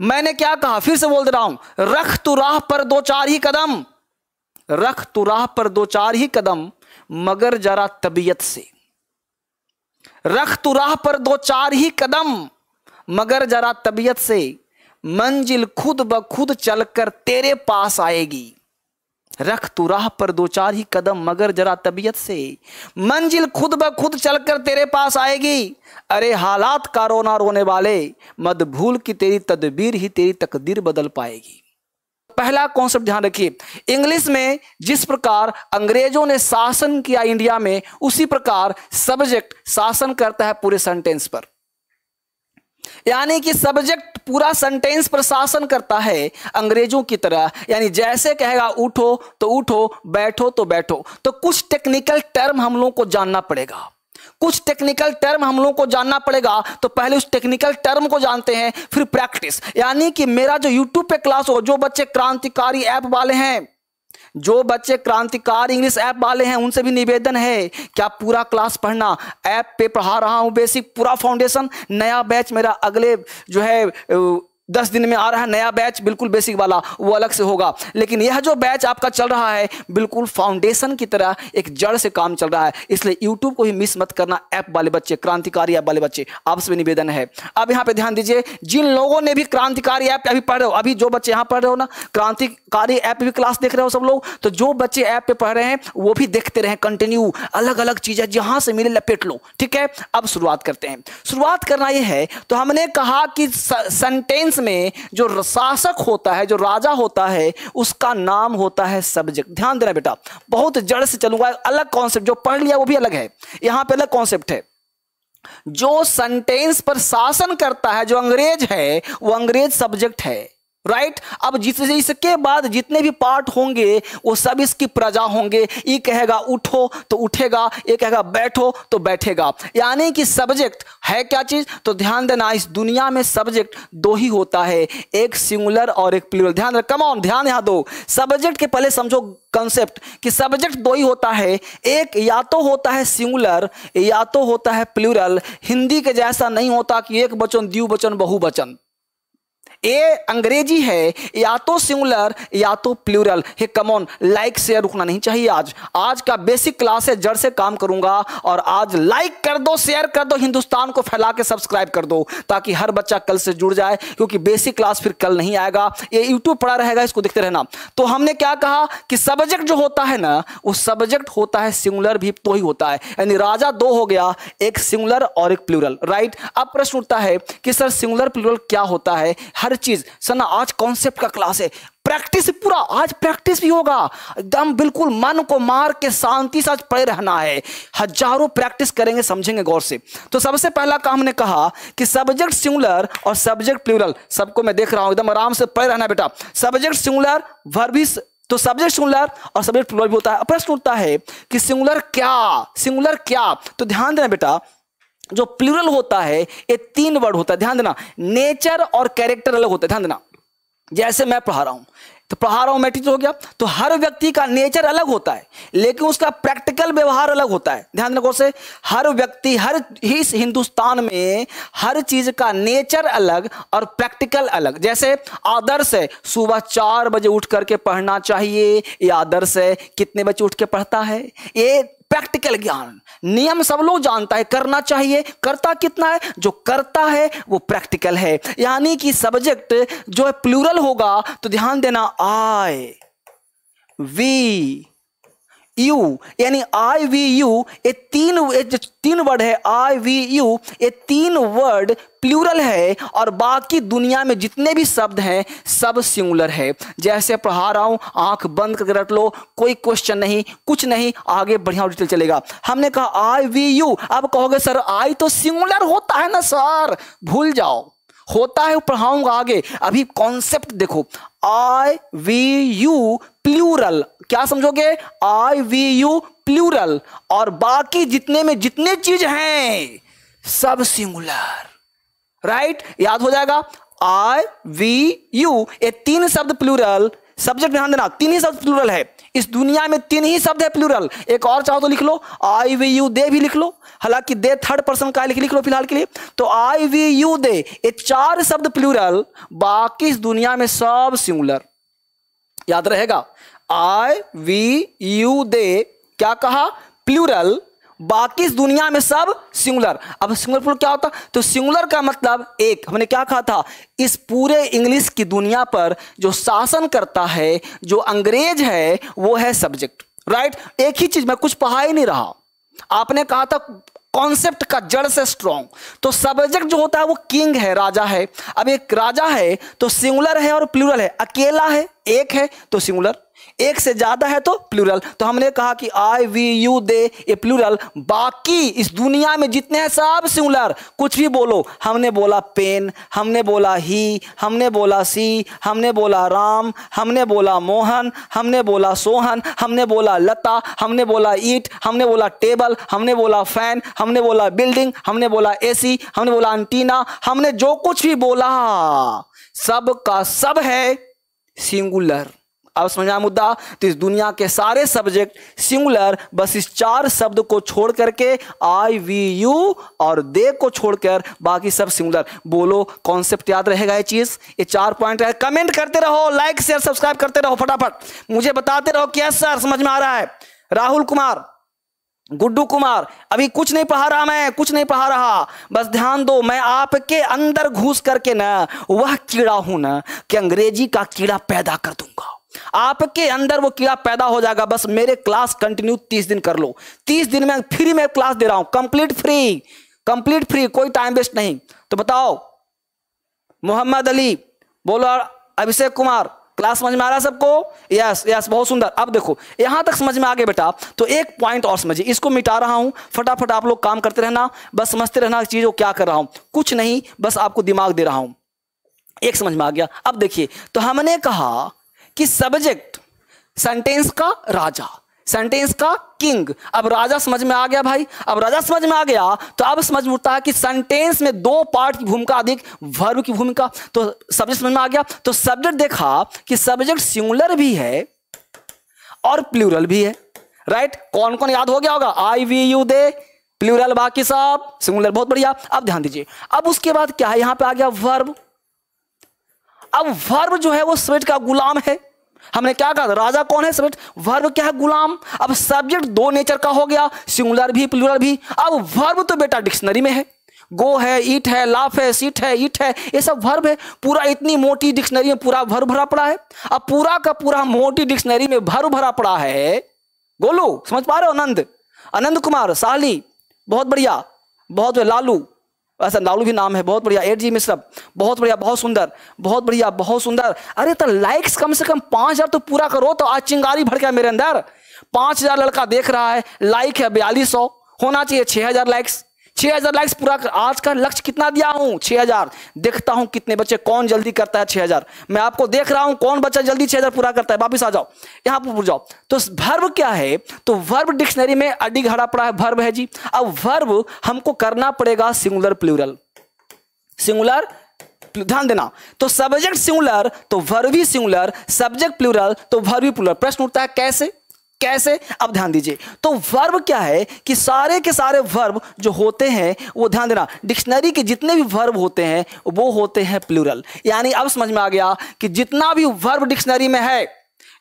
मैंने क्या कहा फिर से बोल दे रहा हूं रख तु राह पर दो चार ही कदम रख तु राह पर दो चार ही कदम मगर जरा तबीयत से रख तु राह पर दो चार ही कदम मगर जरा तबीयत से मंजिल खुद ब खुद चलकर तेरे पास आएगी रख तू राह पर दो चार ही कदम मगर जरा तबीयत से मंजिल खुद ब खुद चलकर तेरे पास आएगी अरे हालात का रोना रोने वाले मत भूल कि तेरी तदबीर ही तेरी तकदीर बदल पाएगी पहला कॉन्सेप्ट ध्यान रखिए इंग्लिश में जिस प्रकार अंग्रेजों ने शासन किया इंडिया में उसी प्रकार सब्जेक्ट शासन करता है पूरे सेंटेंस पर यानी कि सब्जेक्ट पूरा सेंटेंस प्रशासन करता है अंग्रेजों की तरह यानी जैसे कहेगा उठो तो उठो बैठो तो बैठो तो कुछ टेक्निकल टर्म हम लोगों को जानना पड़ेगा कुछ टेक्निकल टर्म हम लोगों को जानना पड़ेगा तो पहले उस टेक्निकल टर्म को जानते हैं फिर प्रैक्टिस यानी कि मेरा जो यूट्यूब पे क्लास हो जो बच्चे क्रांतिकारी ऐप वाले हैं जो बच्चे क्रांतिकार इंग्लिश ऐप वाले हैं उनसे भी निवेदन है क्या पूरा क्लास पढ़ना ऐप पे पढ़ा रहा हूँ बेसिक पूरा फाउंडेशन नया बैच मेरा अगले जो है दस दिन में आ रहा है नया बैच बिल्कुल बेसिक वाला वो अलग से होगा लेकिन यह जो बैच आपका चल रहा है बिल्कुल फाउंडेशन की तरह एक जड़ से काम चल रहा है इसलिए यूट्यूब को ही मिस मत करना ऐप वाले बच्चे क्रांतिकारी ऐप वाले बच्चे आपसे भी निवेदन है अब यहाँ पे ध्यान दीजिए जिन लोगों ने भी क्रांतिकारी ऐप अभी पढ़ रहे हो अभी जो बच्चे यहाँ पढ़ रहे हो ना क्रांतिकारी ऐप भी क्लास देख रहे हो सब लोग तो जो बच्चे ऐप पे पढ़ रहे हैं वो भी देखते रहे कंटिन्यू अलग अलग चीजें जहां से मिले लपेट लो ठीक है अब शुरुआत करते हैं शुरुआत करना यह है तो हमने कहा कि सेंटेंस में जो शासक होता है जो राजा होता है उसका नाम होता है सब्जेक्ट ध्यान देना बेटा बहुत जड़ से चलूंगा अलग कॉन्सेप्ट जो पढ़ लिया वो भी अलग है यहां पे अलग कॉन्सेप्ट है जो सेंटेंस पर शासन करता है जो अंग्रेज है वो अंग्रेज सब्जेक्ट है राइट right? अब जिस इसके बाद जितने भी पार्ट होंगे वो सब इसकी प्रजा होंगे ये कहेगा उठो तो उठेगा ये कहेगा बैठो तो बैठेगा यानी कि सब्जेक्ट है क्या चीज तो ध्यान देना इस दुनिया में सब्जेक्ट दो ही होता है एक सिंगुलर और एक प्लूरल ध्यान कम ऑन ध्यान यहां दो सब्जेक्ट के पहले समझो कंसेप्ट कि सब्जेक्ट दो ही होता है एक या तो होता है सिंगुलर या तो होता है प्लूरल हिंदी के जैसा नहीं होता कि एक बचन द्विवचन बहुवचन ए अंग्रेजी है या तो सिंगुलर या तो plural hey come on like share रुकना नहीं चाहिए आज आज का बेसिक क्लास है जड़ से काम करूंगा और आज लाइक कर दो शेयर कर दो हिंदुस्तान को फैला के सब्सक्राइब कर दो ताकि हर बच्चा कल से जुड़ जाए क्योंकि बेसिक क्लास फिर कल नहीं आएगा ये यूट्यूब पड़ा रहेगा इसको देखते रहना तो हमने क्या कहा कि सब्जेक्ट जो होता है ना वो सब्जेक्ट होता है सिंगुलर भी तो ही होता है यानी राजा दो हो गया एक सिंगुलर और एक प्लूरल राइट अब प्रश्न उठता है कि सर सिंगुलर प्लूरल क्या होता है हर हर चीज सना आज कॉन्सेप्ट का क्लास है प्रैक्टिस पूरा आज प्रैक्टिस भी होगा एकदम बिल्कुल मन को मार के शांति से आज पड़े रहना है हजारों प्रैक्टिस करेंगे समझेंगे गौर से तो सबसे पहला काम ने कहा कि सब्जेक्ट सिंगुलर और सब्जेक्ट प्लूरल सबको मैं देख रहा हूं एकदम आराम से पड़े रहना बेटा सब्जेक्ट सिंगुलर वर्बिस तो सब्जेक्ट सिंगुलर और सब्जेक्ट प्लूरल भी होता है प्रश्न उठता है कि सिंगुलर क्या सिंगुलर क्या तो ध्यान देना बेटा जो प्लूरल होता है ये तीन वर्ड होता है ध्यान देना नेचर और कैरेक्टर अलग होता है ध्यान देना जैसे मैं पढ़ा रहा हूं तो पढ़ा रहा हूं मैट्रिक हो गया तो हर व्यक्ति का नेचर अलग होता है लेकिन उसका प्रैक्टिकल व्यवहार अलग होता है ध्यान देना गौर से हर व्यक्ति हर इस हिंदुस्तान में हर चीज का नेचर अलग और प्रैक्टिकल अलग जैसे आदर्श है सुबह चार बजे उठ करके पढ़ना चाहिए ये आदर्श है कितने बजे उठ के पढ़ता है ये प्रैक्टिकल ज्ञान नियम सब लोग जानता है करना चाहिए करता कितना है जो करता है वो प्रैक्टिकल है यानी कि सब्जेक्ट जो है प्लूरल होगा तो ध्यान देना आई वी यू यानी आई वी यू ये तीन ये तीन वर्ड है आई वी यू ये तीन वर्ड प्लूरल है और बाकी दुनिया में जितने भी शब्द हैं सब सिंगुलर है जैसे पढ़ा रहा हूं आंख बंद करके रट लो कोई क्वेश्चन नहीं कुछ नहीं आगे बढ़िया डिटेल चलेगा हमने कहा आई वी यू अब कहोगे सर आई तो सिंगुलर होता है ना सर भूल जाओ होता है पढ़ाऊंगा आगे अभी कॉन्सेप्ट देखो आई वी यू प्लूरल क्या समझोगे आई वी यू प्लूरल और बाकी जितने में जितने चीज हैं सब सिंगुलर राइट याद हो जाएगा आई वी यू ये तीन शब्द प्लूरल सब्जेक्ट ध्यान देना तीन ही शब्द प्लूरल है इस दुनिया में तीन ही शब्द है प्लूरल एक और चाहो तो लिख लो आई वी यू दे भी लिख लो हालांकि दे थर्ड पर्सन का लिख लिख लो फिलहाल के लिए तो आई वी यू दे ये चार शब्द प्लूरल बाकी इस दुनिया में सब सिंगुलर याद रहेगा आई वी यू दे क्या कहा प्लूरल बाकी इस दुनिया में सब सिंगुलर अब सिंगुलर प्लूरल क्या होता तो सिंगुलर का मतलब एक हमने क्या कहा था इस पूरे इंग्लिश की दुनिया पर जो शासन करता है जो अंग्रेज है वो है सब्जेक्ट राइट एक ही चीज मैं कुछ पढ़ा ही नहीं रहा आपने कहा था कॉन्सेप्ट का जड़ से स्ट्रॉन्ग तो सब्जेक्ट जो होता है वो किंग है राजा है अब एक राजा है तो सिंगुलर है और प्लूरल है अकेला है एक है तो सिंगुलर एक से ज्यादा है तो प्लूरल तो हमने कहा कि I we you they a plural बाकी इस दुनिया में जितने हैं सब सिंगुलर कुछ भी बोलो हमने बोला पेन हमने बोला ही हमने बोला सी हमने बोला राम हमने बोला मोहन हमने बोला सोहन हमने बोला लता हमने बोला ईट हमने बोला टेबल हमने बोला फैन हमने बोला बिल्डिंग हमने बोला सी हमने बोला एंटीना हमने जो कुछ भी बोला सब का सब है सिंगुलर अब समझा मुद्दा तो इस दुनिया के सारे सब्जेक्ट सिंगुलर बस इस चार शब्द को छोड़ करके आई वी यू और दे को छोड़कर बाकी सब सिंगुलर बोलो कॉन्सेप्ट याद रहेगा ये चीज ये चार पॉइंट है कमेंट करते रहो लाइक शेयर सब्सक्राइब करते रहो फटाफट मुझे बताते रहो क्या सर समझ में आ रहा है राहुल कुमार गुड्डू कुमार अभी कुछ नहीं पढ़ा रहा मैं कुछ नहीं पढ़ा रहा बस ध्यान दो मैं आपके अंदर घुस करके ना वह कीड़ा हूं ना कि अंग्रेजी का कीड़ा पैदा कर दूंगा आपके अंदर वो कीड़ा पैदा हो जाएगा बस मेरे क्लास कंटिन्यू तीस दिन कर लो तीस दिन में फ्री में क्लास दे रहा हूं कंप्लीट फ्री कंप्लीट फ्री कोई टाइम वेस्ट नहीं तो बताओ मोहम्मद अली बोलो अभिषेक कुमार क्लास समझ में आ रहा है सबको यस यस बहुत सुंदर अब देखो यहां तक समझ में आ गए बेटा तो एक पॉइंट और समझिए इसको मिटा रहा हूं फटाफट आप लोग काम करते रहना बस समझते रहना चीज को क्या कर रहा हूं कुछ नहीं बस आपको दिमाग दे रहा हूं एक समझ में आ गया अब देखिए तो हमने कहा कि सब्जेक्ट सेंटेंस का राजा सेंटेंस का किंग अब राजा समझ में आ गया भाई अब राजा समझ में आ गया तो अब समझ में उठता है कि सेंटेंस में दो पार्ट की भूमिका अधिक वर्ब की भूमिका तो सब्जेक्ट समझ में आ गया तो सब्जेक्ट देखा कि सब्जेक्ट सिंगुलर भी है और प्लूरल भी है राइट कौन कौन याद हो गया होगा I we you they plural बाकी सब सिंगुलर बहुत बढ़िया अब ध्यान दीजिए अब उसके बाद क्या है यहां पर आ गया वर्ब अब वर्ब जो है वो सब्जेक्ट का गुलाम है हमने क्या कहा राजा कौन है सब्जेक्ट वर्ब क्या है गुलाम अब सब्जेक्ट दो नेचर का हो गया सिंगुलर भी प्लुलर भी अब वर्ब तो बेटा डिक्शनरी में है गो है ईट है लाफ है सीट है ईट है ये सब वर्ब है पूरा इतनी मोटी डिक्शनरी में पूरा भर भरा पड़ा है अब पूरा का पूरा मोटी डिक्शनरी में भर भरा पड़ा है गोलू समझ पा रहे हो आनंद आनंद कुमार साली बहुत बढ़िया बहुत लालू लालू भी नाम है बहुत बढ़िया एट जी मिश्रा बहुत बढ़िया बहुत सुंदर बहुत बढ़िया बहुत सुंदर अरे तो लाइक्स कम से कम पाँच हज़ार तो पूरा करो तो आज चिंगारी गया मेरे अंदर पाँच हज़ार लड़का देख रहा है लाइक है बयालीस सौ होना चाहिए छः हज़ार लाइक्स छह हजार लाइक्स पूरा कर आज का लक्ष्य कितना दिया हूं छह हजार देखता हूं कितने बच्चे कौन जल्दी करता है छह हजार मैं आपको देख रहा हूं कौन बच्चा जल्दी छह हजार पूरा करता है वापिस आ जाओ यहां पर जाओ तो वर्ब क्या है तो वर्ब डिक्शनरी में अडी घड़ा पड़ा है वर्ब है जी अब वर्ब हमको करना पड़ेगा सिंगुलर प्लूरल सिंगुलर ध्यान देना तो सब्जेक्ट सिंगुलर तो वर्वी सिंगुलर सब्जेक्ट प्लूरल तो वर्वी भी प्लूरल प्रश्न उठता है कैसे कैसे अब ध्यान दीजिए तो वर्ब क्या है कि सारे के सारे वर्ब जो होते हैं वो ध्यान देना डिक्शनरी के जितने भी वर्ब होते हैं वो होते हैं प्लूरल यानी अब समझ में आ गया कि जितना भी वर्ब डिक्शनरी में है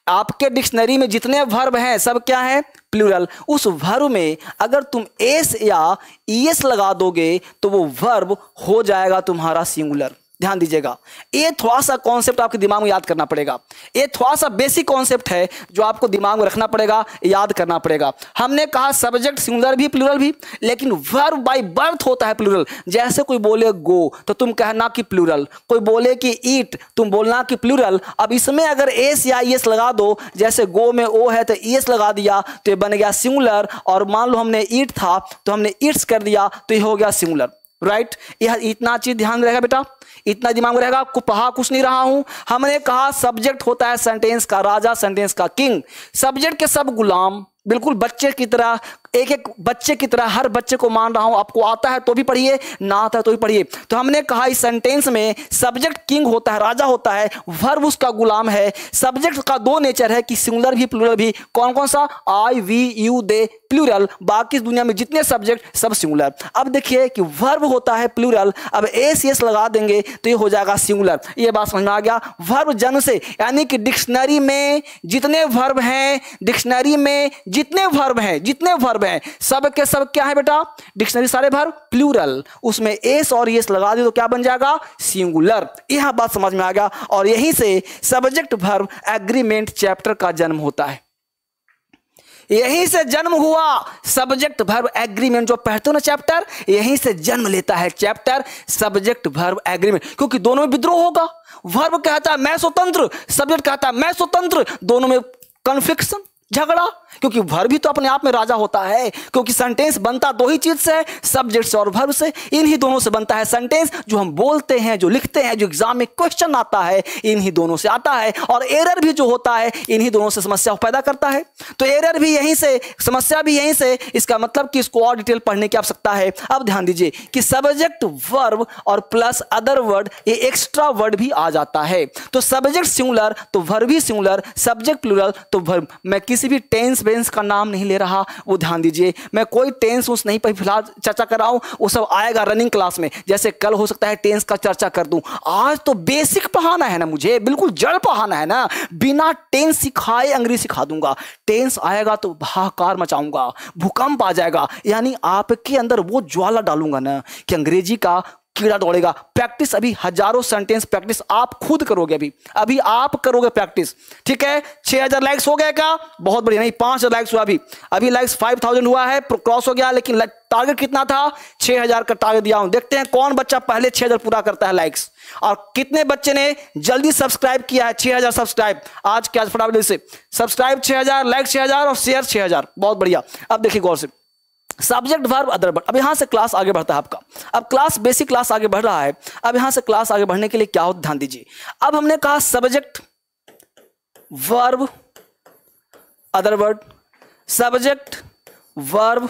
आपके डिक्शनरी में जितने वर्ब हैं सब क्या है प्लूरल उस वर्ब में अगर तुम एस या ई e एस लगा दोगे तो वो वर्ब हो जाएगा तुम्हारा सिंगुलर ध्यान दीजिएगा ये थोड़ा सा कॉन्सेप्ट आपके दिमाग में याद करना पड़ेगा ये थोड़ा सा बेसिक कॉन्सेप्ट है जो आपको दिमाग में रखना पड़ेगा याद करना पड़ेगा हमने कहा सब्जेक्ट सिंगुलर भी प्लूरल भी लेकिन वर्ब बाई बर्थ होता है प्लूरल जैसे कोई बोले गो तो तुम कहना कि प्लूरल कोई बोले कि ईट तुम बोलना कि प्लूरल अब इसमें अगर एस या एस लगा दो जैसे गो में ओ है तो एस लगा दिया तो ये बन गया सिंगुलर और मान लो हमने ईट था तो हमने ईट्स कर दिया तो ये हो गया सिंगुलर राइट यह इतना चीज ध्यान रहेगा बेटा इतना दिमाग में रहेगा आपको पहा कुछ नहीं रहा हूं हमने कहा सब्जेक्ट होता है सेंटेंस का राजा सेंटेंस का किंग सब्जेक्ट के सब गुलाम बिल्कुल बच्चे की तरह एक एक बच्चे की तरह हर बच्चे को मान रहा हूं आपको आता है तो भी पढ़िए ना आता है तो भी पढ़िए तो हमने कहा इस सेंटेंस में सब्जेक्ट किंग होता है राजा होता है वर्ब उसका गुलाम है सब्जेक्ट का दो नेचर है कि सिंगुलर भी प्लूरल भी कौन कौन सा I we you they plural बाकी दुनिया में जितने सब्जेक्ट सब सिंगुलर अब देखिए कि वर्ब होता है प्लूरल अब एस एस लगा देंगे तो ये हो जाएगा सिंगुलर ये बात समझ में आ गया वर्ब जन से यानी कि डिक्शनरी में जितने वर्ब हैं डिक्शनरी में जितने वर्ब हैं जितने वर्ब हैं सब के सब क्या है बेटा डिक्शनरी सारे वर्ब प्लूरल उसमें एस और एस लगा दे तो क्या बन जाएगा सिंगुलर यह बात समझ में आ गया और यहीं से सब्जेक्ट वर्ब एग्रीमेंट चैप्टर का जन्म होता है यहीं से जन्म हुआ सब्जेक्ट भर्व एग्रीमेंट जो पढ़ते हो ना चैप्टर यहीं से जन्म लेता है चैप्टर सब्जेक्ट भर्व एग्रीमेंट क्योंकि दोनों में विद्रोह होगा वर्ब कहता है मैं स्वतंत्र सब्जेक्ट कहता है मैं स्वतंत्र दोनों में कन्फ्लिक्शन झगड़ा क्योंकि भर भी तो अपने आप में राजा होता है क्योंकि सेंटेंस बनता दो ही चीज से है सब्जेक्ट और भर्व से इन्हीं दोनों से बनता है सेंटेंस जो हम बोलते हैं जो लिखते हैं जो एग्जाम में क्वेश्चन आता है इन्हीं दोनों से आता है और एरर भी जो होता है इन्हीं दोनों से समस्या पैदा करता है तो एरर भी यहीं से समस्या भी यहीं से इसका मतलब कि इसको और डिटेल पढ़ने की आवश्यकता है अब ध्यान दीजिए कि सब्जेक्ट वर्ब और प्लस अदर वर्ड ये एक्स्ट्रा वर्ड भी आ जाता है तो सब्जेक्ट सिंगुलर तो वर्ब भी सिंगुलर सब्जेक्ट प्लुरल तो वर्ब मैं किसी भी टेंस सस्पेंस का नाम नहीं ले रहा वो ध्यान दीजिए मैं कोई टेंस उस नहीं पर फिलहाल चर्चा कर रहा हूँ वो सब आएगा रनिंग क्लास में जैसे कल हो सकता है टेंस का चर्चा कर दूँ आज तो बेसिक पढ़ाना है ना मुझे बिल्कुल जड़ पढ़ाना है ना बिना टेंस सिखाए अंग्रेजी सिखा दूंगा टेंस आएगा तो हाहाकार मचाऊंगा भूकंप आ जाएगा यानी आपके अंदर वो ज्वाला डालूंगा ना कि अंग्रेजी का कीड़ा दौड़ेगा प्रैक्टिस अभी हजारों सेंटेंस प्रैक्टिस आप खुद करोगे अभी अभी आप करोगे प्रैक्टिस ठीक है 6000 लाइक्स हो गया क्या बहुत बढ़िया नहीं हजार लाइक्स हुआ अभी अभी लाइक्स 5000 हुआ है क्रॉस हो गया लेकिन टारगेट कितना था 6000 का टारगेट दिया हूं देखते हैं कौन बच्चा पहले 6000 पूरा करता है लाइक्स और कितने बच्चे ने जल्दी सब्सक्राइब किया है 6000 सब्सक्राइब आज क्या फटाफट से सब्सक्राइब 6000 लाइक 6000 और शेयर 6000 बहुत बढ़िया अब देखिए गौर से सब्जेक्ट वर्ब अदर वर्ब अब यहाँ से क्लास आगे बढ़ता है आपका अब क्लास बेसिक क्लास आगे बढ़ रहा है अब यहाँ से क्लास आगे बढ़ने के लिए क्या हो ध्यान दीजिए अब हमने कहा subject verb other word subject verb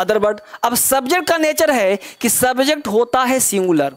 other word अब सब्जेक्ट का नेचर है कि सब्जेक्ट होता है सिंगुलर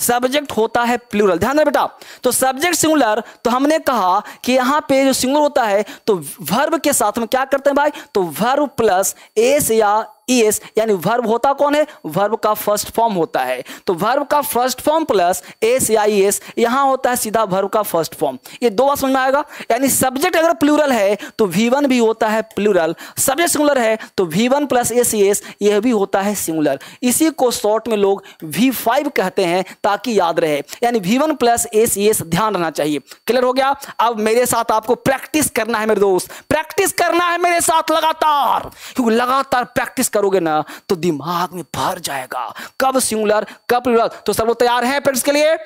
सब्जेक्ट होता है प्लूरल ध्यान रहे बेटा तो सब्जेक्ट सिंगुलर तो हमने कहा कि यहां पे जो सिंगुलर होता है तो वर्ब के साथ में क्या करते हैं भाई तो वर्ब प्लस एस या ई एस यानी वर्ब होता कौन है वर्ब का फर्स्ट फॉर्म होता है तो वर्ब का फर्स्ट फॉर्म प्लस एस या ई एस यहां होता है सीधा वर्ब का फर्स्ट फॉर्म ये दो बार समझ में आएगा यानी सब्जेक्ट अगर प्लूरल है तो वी वन भी होता है प्लूरल सब्जेक्ट सिंगुलर है तो V one plus S S यह भी होता है सिंगुलर इसी को शॉर्ट में लोग वी फाइव कहते हैं ताकि याद रहे यानी V one plus S S ध्यान रहना चाहिए क्लियर हो गया अब मेरे साथ आपको प्रैक्टिस करना है मेरे दोस्त प्रैक्टिस करना है मेरे साथ लगातार क्योंकि लगातार प्रैक्टिस कर करोगे ना तो दिमाग में भर जाएगा कब सिंगुलर कब प्लूरल तो सर वो तैयार है पेरेंट्स के लिए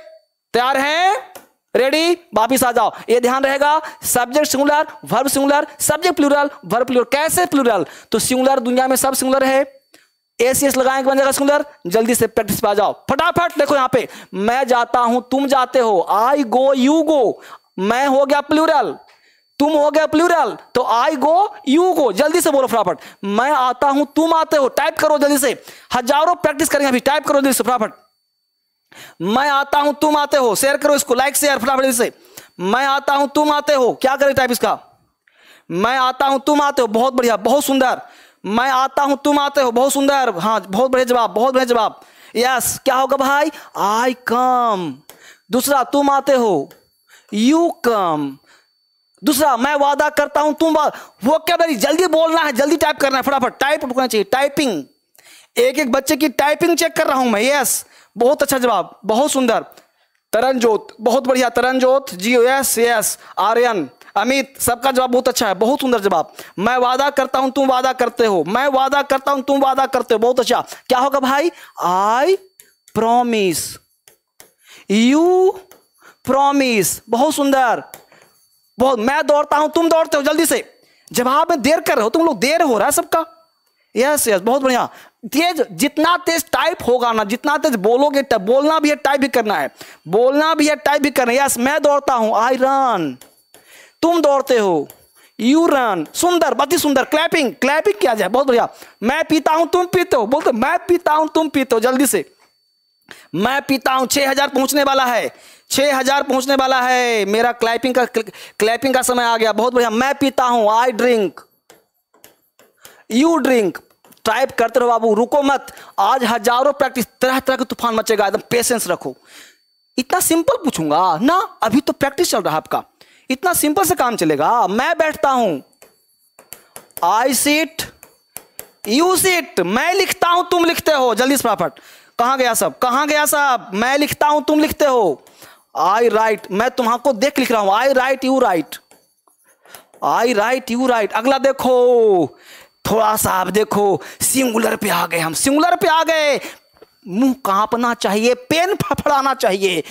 तैयार है रेडी वापिस आ जाओ ये ध्यान रहेगा subject singular verb singular subject plural verb plural कैसे प्लूरल तो सिंगुलर दुनिया में सब सिंगुलर है एस एस लगाएंगे बन जाएगा सिंगुलर जल्दी से प्रैक्टिस पे आ जाओ फटाफट देखो यहां पे मैं जाता हूं तुम जाते हो आई गो यू गो मैं हो गया प्लूरल तुम हो गया प्लूरल तो आई गो यू गो जल्दी से बोलो फटाफट मैं आता हूं तुम आते हो टाइप करो जल्दी से हजारों प्रैक्टिस करेंगे अभी टाइप करो जल्दी से फटाफट मैं आता हूं तुम आते हो शेयर करो इसको लाइक शेयर फटाफट जल्दी से मैं आता हूं तुम आते हो क्या करें टाइप इसका मैं आता हूं तुम आते हो बहुत बढ़िया बहुत सुंदर मैं आता हूं तुम आते हो बहुत सुंदर हाँ बहुत बढ़िया जवाब बहुत बढ़िया जवाब यस क्या होगा भाई आई कम दूसरा तुम आते हो यू कम दूसरा मैं वादा करता हूं तुम वो क्या मेरी जल्दी बोलना है जल्दी टाइप करना है फटाफट टाइप रुकना चाहिए टाइपिंग एक एक बच्चे की टाइपिंग चेक कर रहा हूं मैं यस बहुत अच्छा जवाब बहुत सुंदर तरनजोत बहुत बढ़िया तरनजोत जी यस यस आर्यन अमित सबका जवाब बहुत अच्छा है बहुत सुंदर जवाब मैं वादा करता हूं तुम वादा करते हो मैं वादा करता हूं तुम वादा करते हो बहुत अच्छा क्या होगा भाई आई प्रोमिस यू प्रोमिस बहुत सुंदर बहुत मैं दौड़ता हूं तुम दौड़ते हो जल्दी से जवाब में देर कर रहे हो तुम लोग देर हो रहा है सबका यस यस बहुत बढ़िया तेज जितना तेज टाइप होगा ना जितना तेज बोलोगे बोलना भी है टाइप भी करना है बोलना भी है टाइप भी करना है यस मैं दौड़ता हूं आई रन तुम दौड़ते हो यू रन सुंदर अति सुंदर क्लैपिंग क्लैपिंग किया जाए बहुत बढ़िया मैं पीता हूं तुम पीते हो बोलते मैं पीता हूं तुम पीते हो जल्दी से मैं पीता हूं छह हजार पहुंचने वाला है छः हजार पहुंचने वाला है मेरा क्लैपिंग का क्लैपिंग का समय आ गया बहुत बढ़िया मैं पीता हूं I drink you drink type करते रहो बाबू रुको मत आज हजारों प्रैक्टिस तरह तरह के तूफान मचेगा एकदम पेशेंस रखो इतना सिंपल पूछूंगा ना अभी तो प्रैक्टिस चल रहा है आपका इतना सिंपल से काम चलेगा मैं बैठता हूं आई सीट यू सीट मैं लिखता हूं तुम लिखते हो जल्दी से फटाफट कहां गया सब कहां गया सब मैं लिखता हूं तुम लिखते हो आई राइट मैं तुम्हारा देख लिख रहा हूं I write you write I write you write अगला देखो थोड़ा सा आप देखो सिंगुलर पे आ गए हम सिंगुलर पे आ गए मुंह कांपना चाहिए पेन फड़ाना चाहिए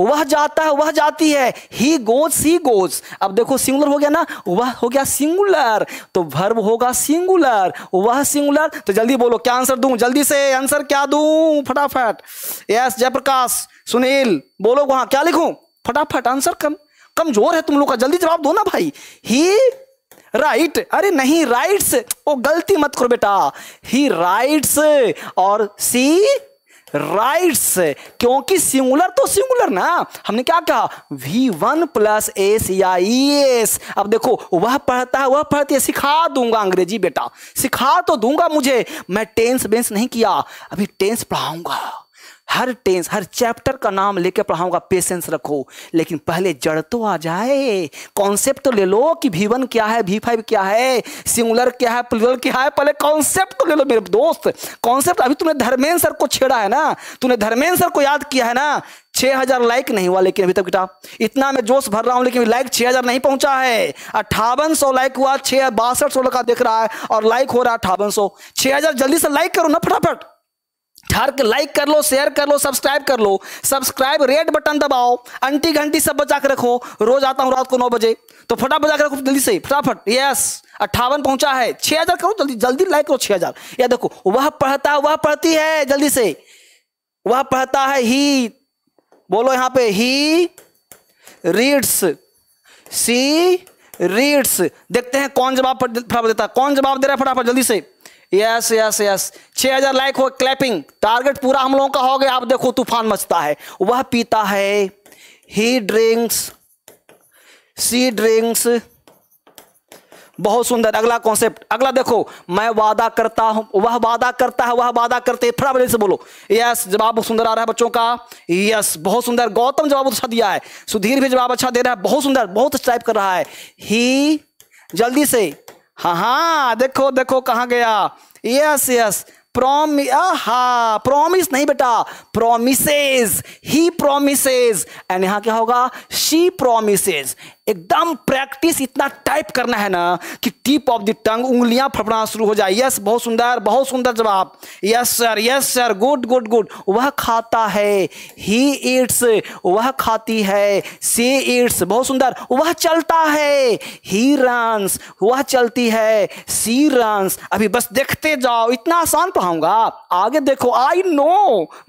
वह जाता है वह जाती है ही गोज ही गोज अब देखो सिंगुलर हो गया ना वह हो गया सिंगुलर तो वर्ब होगा सिंगुलर वह सिंगुलर तो जल्दी बोलो क्या आंसर दू जल्दी से आंसर क्या दू फटाफट यस जयप्रकाश सुनील बोलो वहां क्या लिखू फटाफट आंसर कम कमजोर है तुम लोग का जल्दी जवाब दो ना भाई ही राइट अरे नहीं राइट्स ओ गलती मत करो बेटा ही राइट्स और सी राइट्स क्योंकि सिंगुलर तो सिंगुलर ना हमने क्या कहा वी वन प्लस एस या एस e अब देखो वह पढ़ता है वह पढ़ती है सिखा दूंगा अंग्रेजी बेटा सिखा तो दूंगा मुझे मैं टेंस बेंस नहीं किया अभी टेंस पढ़ाऊंगा हर टेंस हर चैप्टर का नाम लेके पढ़ाऊंगा पेशेंस रखो लेकिन पहले जड़ तो आ जाए कॉन्सेप्ट तो ले लो कि भी वन क्या है भी फाइव क्या है सिंगुलर क्या है प्लूरल क्या है पहले कॉन्सेप्ट तो ले लो मेरे दोस्त कॉन्सेप्ट अभी तुमने धर्मेंद्र सर को छेड़ा है ना तुमने धर्मेंद्र सर को याद किया है ना छह हजार लाइक नहीं हुआ लेकिन अभी तक बेटा इतना मैं जोश भर रहा हूं लेकिन लाइक छह हजार नहीं पहुंचा है अट्ठावन सौ लाइक हुआ छह बासठ सौ लड़का देख रहा है और लाइक हो रहा है अट्ठावन सौ छह हजार जल्दी से लाइक करो ना फटाफट हर लाइक कर लो शेयर कर लो सब्सक्राइब कर लो सब्सक्राइब रेड बटन दबाओ अंटी घंटी सब बजा के रखो रोज आता हूँ रात को नौ बजे तो फटा बजा के रखो जल्दी से फटाफट यस अट्ठावन पहुंचा है छह हजार करो जल्दी जल्दी लाइक करो छह हजार या देखो वह पढ़ता है वह पढ़ती है जल्दी से वह पढ़ता है ही बोलो यहां पे ही रीड्स सी रीड्स देखते हैं कौन जवाब फटाफट देता है कौन जवाब दे रहा है फटाफट जल्दी से यस यस यस 6000 लाइक हो क्लैपिंग टारगेट पूरा हम लोगों का हो गया आप देखो तूफान मचता है वह पीता है ही ड्रिंक्स सी ड्रिंक्स बहुत सुंदर अगला कॉन्सेप्ट अगला देखो मैं वादा करता हूं वह वादा करता है वह वादा करते हैं बड़े से बोलो यस जवाब सुंदर आ रहा है बच्चों का यस बहुत सुंदर गौतम जवाब अच्छा दिया है सुधीर भी जवाब अच्छा दे रहा है बहुत सुंदर बहुत टाइप कर रहा है ही जल्दी से हाँ हाँ देखो देखो कहाँ गया यस यस प्रोमि हा प्रॉमिस नहीं बेटा प्रोमिसेज ही प्रोमिसेज एंड यहां क्या होगा शी प्रोमिसेज एकदम प्रैक्टिस इतना टाइप करना है ना कि टिप ऑफ द टंग उंगलियां फड़फड़ाना शुरू हो जाए यस बहुत सुंदर बहुत सुंदर जवाब yes sir yes sir good good good वह खाता है ही ईट्स वह खाती है सी ईट्स बहुत सुंदर वह चलता है ही रन्स वह चलती है सी रन्स अभी बस देखते जाओ इतना आसान पढ़ाऊंगा आगे देखो आई नो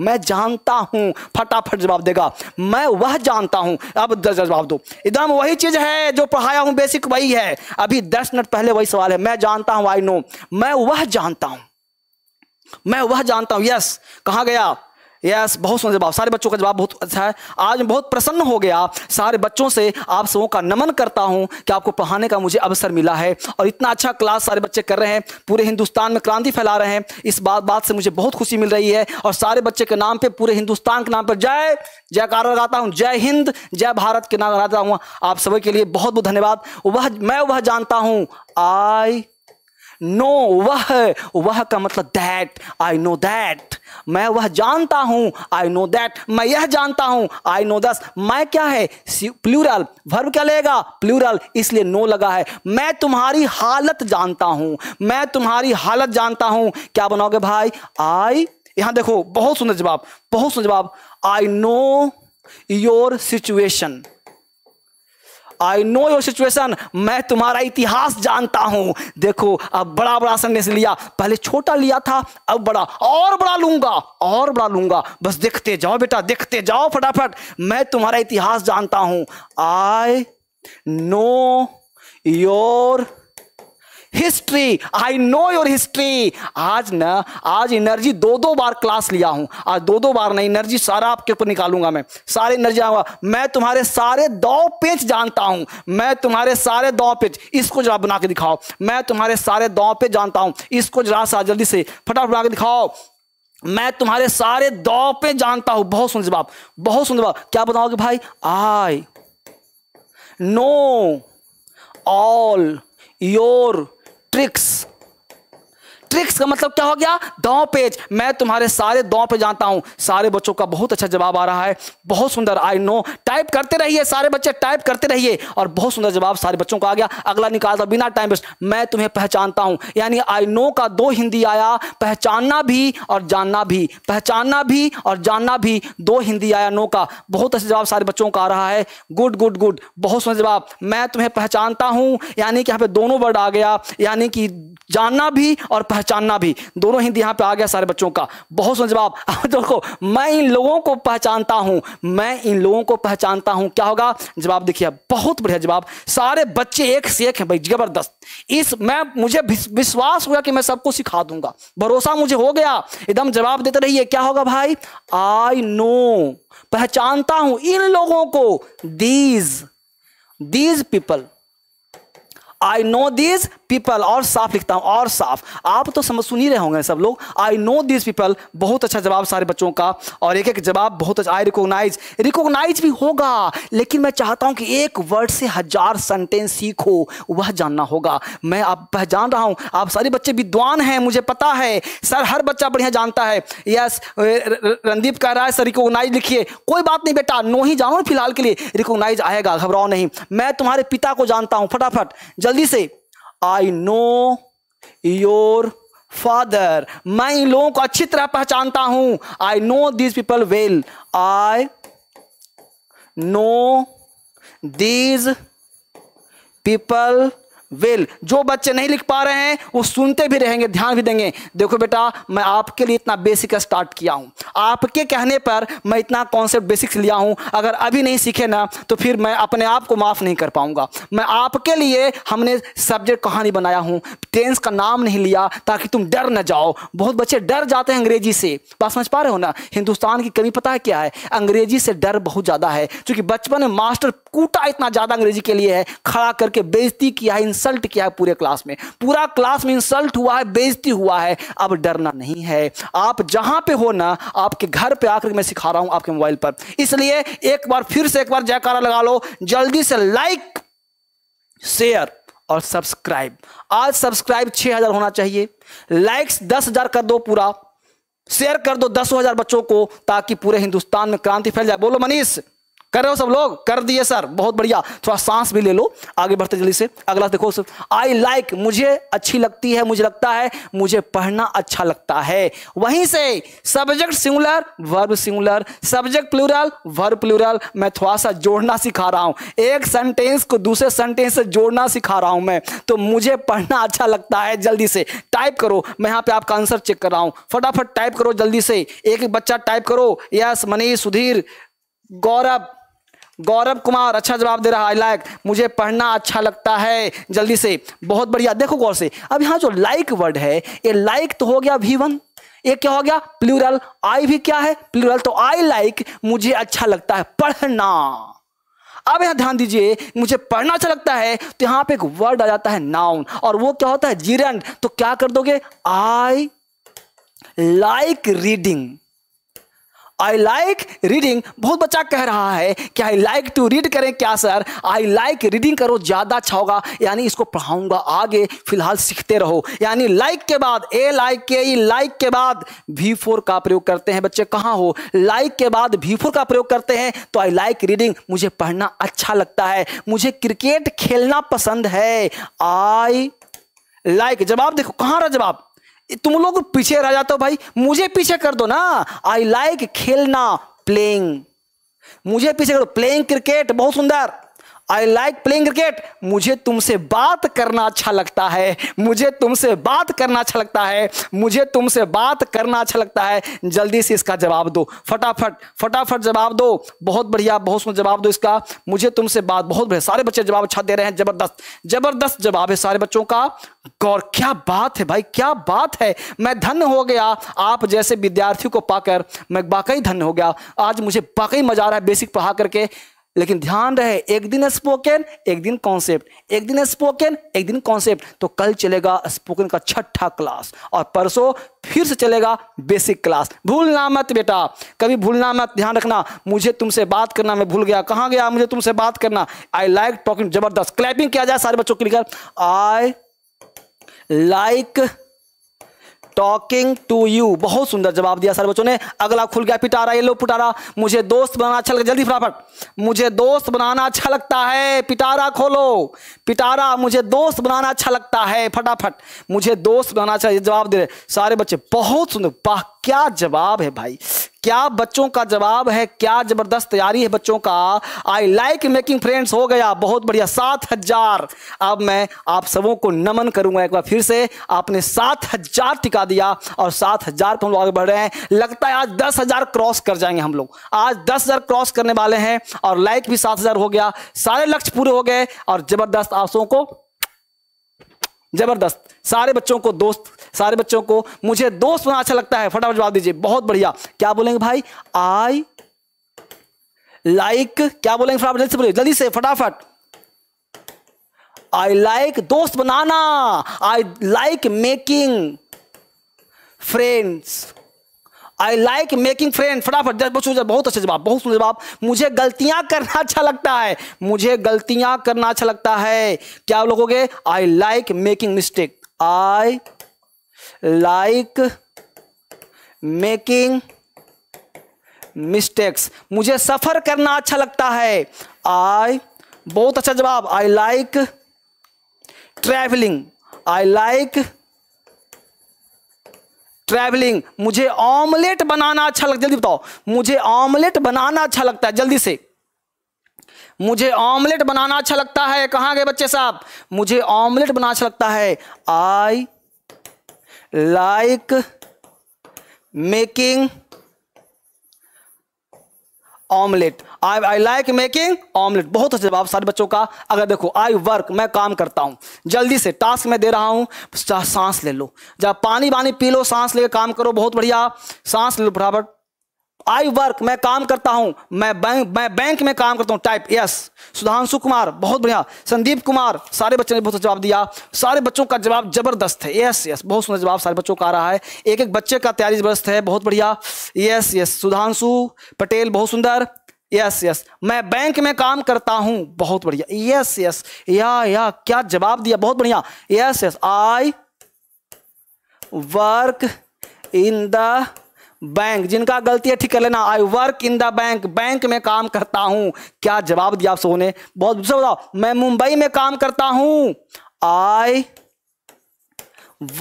मैं जानता हूं फटाफट जवाब देगा मैं वह जानता हूं अब जवाब दो एकदम वही चीज चीज है जो पढ़ाया हूं बेसिक वही है अभी दस मिनट पहले वही सवाल है मैं जानता हूं आई नो मैं वह जानता हूं मैं वह जानता हूं यस कहा गया यस बहुत सुंदर जवाब सारे बच्चों का जवाब बहुत अच्छा है आज मैं बहुत प्रसन्न हो गया सारे बच्चों से आप सबों का नमन करता हूं कि आपको पढ़ाने का मुझे अवसर मिला है और इतना अच्छा क्लास सारे बच्चे कर रहे हैं पूरे हिंदुस्तान में क्रांति फैला रहे हैं इस बात बात से मुझे बहुत खुशी मिल रही है और सारे बच्चे के नाम पर पूरे हिंदुस्तान के नाम पर जय जयकार लगाता हूँ जय हिंद जय भारत के नाम लगाता हूँ आप सभी के लिए बहुत बहुत धन्यवाद वह मैं वह जानता हूँ आई नो वह वह का मतलब दैट आई नो दैट मैं वह जानता हूं आई नो दैट मैं यह जानता हूं आई नो दस मैं क्या है प्लूरल वर्ब क्या लेगा प्लूरल इसलिए नो लगा है मैं तुम्हारी हालत जानता हूं मैं तुम्हारी हालत जानता हूं क्या बनाओगे भाई आई यहां देखो बहुत सुंदर जवाब बहुत सुंदर जवाब I know your situation I know your situation मैं तुम्हारा इतिहास जानता हूं देखो अब बड़ा बड़ा संन्यास लिया पहले छोटा लिया था अब बड़ा और बड़ा लूंगा और बड़ा लूंगा बस देखते जाओ बेटा देखते जाओ फटाफट मैं तुम्हारा इतिहास जानता हूं I know your history I know your history आज ना आज एनर्जी दो दो बार क्लास लिया हूं आज दो दो बार नहीं एनर्जी सारा आपके ऊपर निकालूंगा मैं सारे एनर्जी आऊंगा मैं तुम्हारे सारे दौ पेच जानता हूं मैं तुम्हारे सारे दौ पेच इसको जरा बना के दिखाओ मैं तुम्हारे सारे दौ पे जानता हूं इसको जरा सा जल्दी से फटाफट बना के दिखाओ मैं तुम्हारे सारे दौ पे जानता हूं बहुत सुंदर जवाब बहुत सुंदर जवाब क्या बताओगे भाई I know all your tricks tricks का मतलब क्या हो गया दौ पेज मैं तुम्हारे सारे दौ पे जानता हूं सारे बच्चों का बहुत अच्छा जवाब आ रहा है बहुत सुंदर आई नो टाइप करते रहिए सारे बच्चे टाइप करते रहिए और बहुत सुंदर जवाब सारे बच्चों का आ गया अगला निकालता बिना टाइम वेस्ट मैं तुम्हें पहचानता हूं यानी आई नो का दो हिंदी आया पहचानना भी और जानना भी पहचानना भी और जानना भी दो हिंदी आया नो का बहुत अच्छा जवाब सारे बच्चों का आ रहा है गुड गुड गुड बहुत सुंदर जवाब मैं तुम्हें पहचानता हूं यानी कि यहां पर दोनों वर्ड आ गया यानी कि जानना भी और पहचान पहचानना भी दोनों हिंदी यहाँ पे आ गया सारे बच्चों का बहुत सुन जवाब देखो मैं इन लोगों को पहचानता हूँ मैं इन लोगों को पहचानता हूँ क्या होगा जवाब देखिए बहुत बढ़िया जवाब सारे बच्चे एक से एक हैं भाई जबरदस्त इस मैं मुझे विश्वास हुआ कि मैं सबको सिखा दूंगा भरोसा मुझे हो गया एकदम जवाब देते रहिए क्या होगा भाई आई नो पहचानता हूं इन लोगों को these these people I know these people और साफ लिखता हूँ और साफ आप तो समझ सुन ही रहे होंगे सब लोग आई नो दिस पीपल बहुत अच्छा जवाब सारे बच्चों का और एक एक जवाब बहुत अच्छा आई रिकोगनाइज रिकोगनाइज भी होगा लेकिन मैं चाहता हूँ कि एक वर्ड से हजार सेंटेंस सीखो वह जानना होगा मैं आप पहचान रहा हूँ आप सारे बच्चे विद्वान हैं मुझे पता है सर हर बच्चा बढ़िया जानता है यस रणदीप कह रहा है सर रिकोगनाइज लिखिए कोई बात नहीं बेटा नो ही जानो फिलहाल के लिए रिकोगनाइज आएगा घबराओ नहीं मैं तुम्हारे पिता को जानता हूँ फटाफट जल्दी से आई नो योर फादर मैं इन लोगों को अच्छी तरह पहचानता हूं I know these people well I know these people well जो बच्चे नहीं लिख पा रहे हैं वो सुनते भी रहेंगे ध्यान भी देंगे देखो बेटा मैं आपके लिए इतना बेसिक स्टार्ट किया हूँ आपके कहने पर मैं इतना कॉन्सेप्ट बेसिक्स लिया हूँ अगर अभी नहीं सीखे ना तो फिर मैं अपने आप को माफ़ नहीं कर पाऊँगा मैं आपके लिए हमने सब्जेक्ट कहानी बनाया हूँ टेंस का नाम नहीं लिया ताकि तुम डर ना जाओ बहुत बच्चे डर जाते हैं अंग्रेजी से बात समझ पा रहे हो ना हिंदुस्तान की कमी पता है क्या है अंग्रेजी से डर बहुत ज़्यादा है क्योंकि बचपन में मास्टर कूटा इतना ज़्यादा अंग्रेजी के लिए है खड़ा करके बेजती किया है इंसल्ट किया है पूरे क्लास में पूरा क्लास में इंसल्ट हुआ है बेजती हुआ है अब डरना नहीं है आप जहां पे हो ना आपके घर पे आकर मैं सिखा रहा हूं आपके मोबाइल पर इसलिए एक बार फिर से एक बार जयकारा लगा लो जल्दी से लाइक शेयर और सब्सक्राइब आज सब्सक्राइब हजार होना चाहिए लाइक्स हजार कर दो पूरा शेयर कर दो दस हजार बच्चों को ताकि पूरे हिंदुस्तान में क्रांति फैल जाए बोलो मनीष कर रहे हो सब लोग कर दिए सर बहुत बढ़िया थोड़ा सांस भी ले लो आगे बढ़ते जल्दी से अगला देखो आई लाइक like, मुझे अच्छी लगती है मुझे लगता है मुझे पढ़ना अच्छा लगता है वहीं से subject singular verb singular subject plural verb plural मैं थोड़ा सा जोड़ना सिखा रहा हूं एक सेंटेंस को दूसरे सेंटेंस से जोड़ना सिखा रहा हूं मैं तो मुझे पढ़ना अच्छा लगता है जल्दी से टाइप करो मैं यहां पर आपका आंसर चेक कर रहा हूं फटाफट टाइप करो जल्दी से एक बच्चा टाइप करो यस मनीष सुधीर गौरव गौरव कुमार अच्छा जवाब दे रहा है लाइक मुझे पढ़ना अच्छा लगता है जल्दी से बहुत बढ़िया देखो गौर से अब यहाँ जो लाइक वर्ड है ये लाइक तो हो गया वी वन ये क्या हो गया प्लूरल आई भी क्या है प्लूरल तो आई लाइक मुझे अच्छा लगता है पढ़ना अब यहां ध्यान दीजिए मुझे पढ़ना अच्छा लगता है तो यहां पे एक वर्ड आ जाता है नाउन और वो क्या होता है जीरंड तो क्या कर दोगे I like reading I like reading बहुत बच्चा कह रहा है कि आई लाइक टू रीड करें क्या सर आई लाइक रीडिंग करो ज़्यादा अच्छा होगा यानी इसको पढ़ाऊंगा आगे फिलहाल सीखते रहो यानी लाइक के बाद ए लाइक के ई लाइक के बाद वी फोर का प्रयोग करते हैं बच्चे कहाँ हो लाइक के बाद वी फोर का प्रयोग करते हैं तो आई लाइक रीडिंग मुझे पढ़ना अच्छा लगता है मुझे क्रिकेट खेलना पसंद है आई लाइक जवाब देखो कहाँ रहा जवाब तुम लोग पीछे रह जाते हो भाई मुझे पीछे कर दो ना आई लाइक खेलना प्लेइंग मुझे पीछे कर दो प्लेइंग क्रिकेट बहुत सुंदर आई लाइक प्लेइंग क्रिकेट मुझे तुमसे बात करना अच्छा लगता है मुझे तुमसे बात करना अच्छा लगता है मुझे तुमसे बात करना अच्छा लगता है जल्दी से इसका जवाब दो फटाफट फटाफट जवाब दो बहुत बढ़िया बहुत सुंदर जवाब दो इसका मुझे तुमसे बात बहुत बढ़िया सारे बच्चे जवाब अच्छा दे रहे हैं जबरदस्त जबरदस्त जवाब है सारे बच्चों का गौर क्या बात है भाई क्या बात है मैं धन्य हो गया आप जैसे विद्यार्थियों को पाकर मैं वाकई धन्य हो गया आज मुझे वाकई मजा आ रहा है बेसिक पढ़ा करके लेकिन ध्यान रहे एक दिन स्पोकन एक दिन कॉन्सेप्ट एक दिन स्पोकन एक दिन कॉन्सेप्ट तो कल चलेगा स्पोकन का छठा क्लास और परसों फिर से चलेगा बेसिक क्लास भूलना मत बेटा कभी भूलना मत ध्यान रखना मुझे तुमसे बात करना मैं भूल गया कहाँ गया मुझे तुमसे बात करना आई लाइक टॉकिंग जबरदस्त क्लैपिंग किया जाए सारे बच्चों के लिए I like talking to you बहुत सुंदर जवाब दिया सर बच्चों ने अगला खुल गया पिटारा लो पिटारा मुझे दोस्त बनाना अच्छा लगता जल्दी फटाफट मुझे दोस्त बनाना अच्छा लगता है पिटारा खोलो पिटारा मुझे दोस्त बनाना अच्छा लगता है फटाफट मुझे दोस्त बनाना अच्छा जवाब दे रहे सारे बच्चे बहुत सुंदर वाह क्या जवाब है भाई क्या बच्चों का जवाब है क्या जबरदस्त तैयारी है बच्चों का आई लाइक मेकिंग फ्रेंड्स हो गया बहुत बढ़िया सात हजार अब मैं आप सबों को नमन करूंगा एक बार फिर से आपने सात हजार टिका दिया और सात हजार पर हम लोग आगे बढ़ रहे हैं लगता है आज दस हजार क्रॉस कर जाएंगे हम लोग आज दस हजार क्रॉस करने वाले हैं और लाइक भी सात हजार हो गया सारे लक्ष्य पूरे हो गए और जबरदस्त आप सबों को जबरदस्त सारे बच्चों को दोस्त सारे बच्चों को मुझे दोस्त बना अच्छा लगता है फटाफट जवाब दीजिए बहुत बढ़िया क्या बोलेंगे भाई आई लाइक like, क्या बोलेंगे फटाफट जल्दी से बोलिए जल्दी से फटाफट आई लाइक दोस्त बनाना I like making friends I like making friend फटाफट बच्चों बहुत अच्छे जवाब बहुत सुंदर जवाब मुझे गलतियां करना अच्छा लगता है मुझे गलतियां करना अच्छा लगता है क्या लोगोगे I like making mistake I like making mistakes मुझे सफ़र करना अच्छा लगता है आई बहुत अच्छा जवाब I like travelling I like travelling मुझे ऑमलेट बनाना अच्छा लगता जल्दी बताओ मुझे ऑमलेट बनाना अच्छा लगता है जल्दी से मुझे ऑमलेट बनाना अच्छा लगता है कहाँ गए बच्चे साहब मुझे ऑमलेट बनाना अच्छा लगता है I like making omelette I I like making omelette बहुत अच्छा जवाब सारे बच्चों का अगर देखो आई वर्क मैं काम करता हूँ जल्दी से टास्क मैं दे रहा हूँ सांस ले लो जब पानी वानी पी लो सांस लेकर काम करो बहुत बढ़िया सांस ले लो बराबर आई वर्क मैं काम करता हूं मैं बैंक मैं बैंक में काम करता हूं टाइप यस सुधांशु कुमार बहुत बढ़िया संदीप कुमार सारे बच्चों ने बहुत अच्छा जवाब दिया सारे बच्चों का जवाब जबरदस्त है यस यस बहुत सुंदर जवाब सारे बच्चों का आ रहा है एक एक बच्चे का तैयारी जबरदस्त है बहुत बढ़िया यस यस सुधांशु पटेल बहुत सुंदर यस यस मैं बैंक में काम करता हूं बहुत बढ़िया यस यस या या क्या जवाब दिया बहुत बढ़िया yes yes I work in the bank जिनका गलती है ठीक कर लेना I work in the bank bank में काम करता हूं क्या जवाब दिया आप सोने बहुत दूसरा बताओ मैं मुंबई में काम करता हूं आई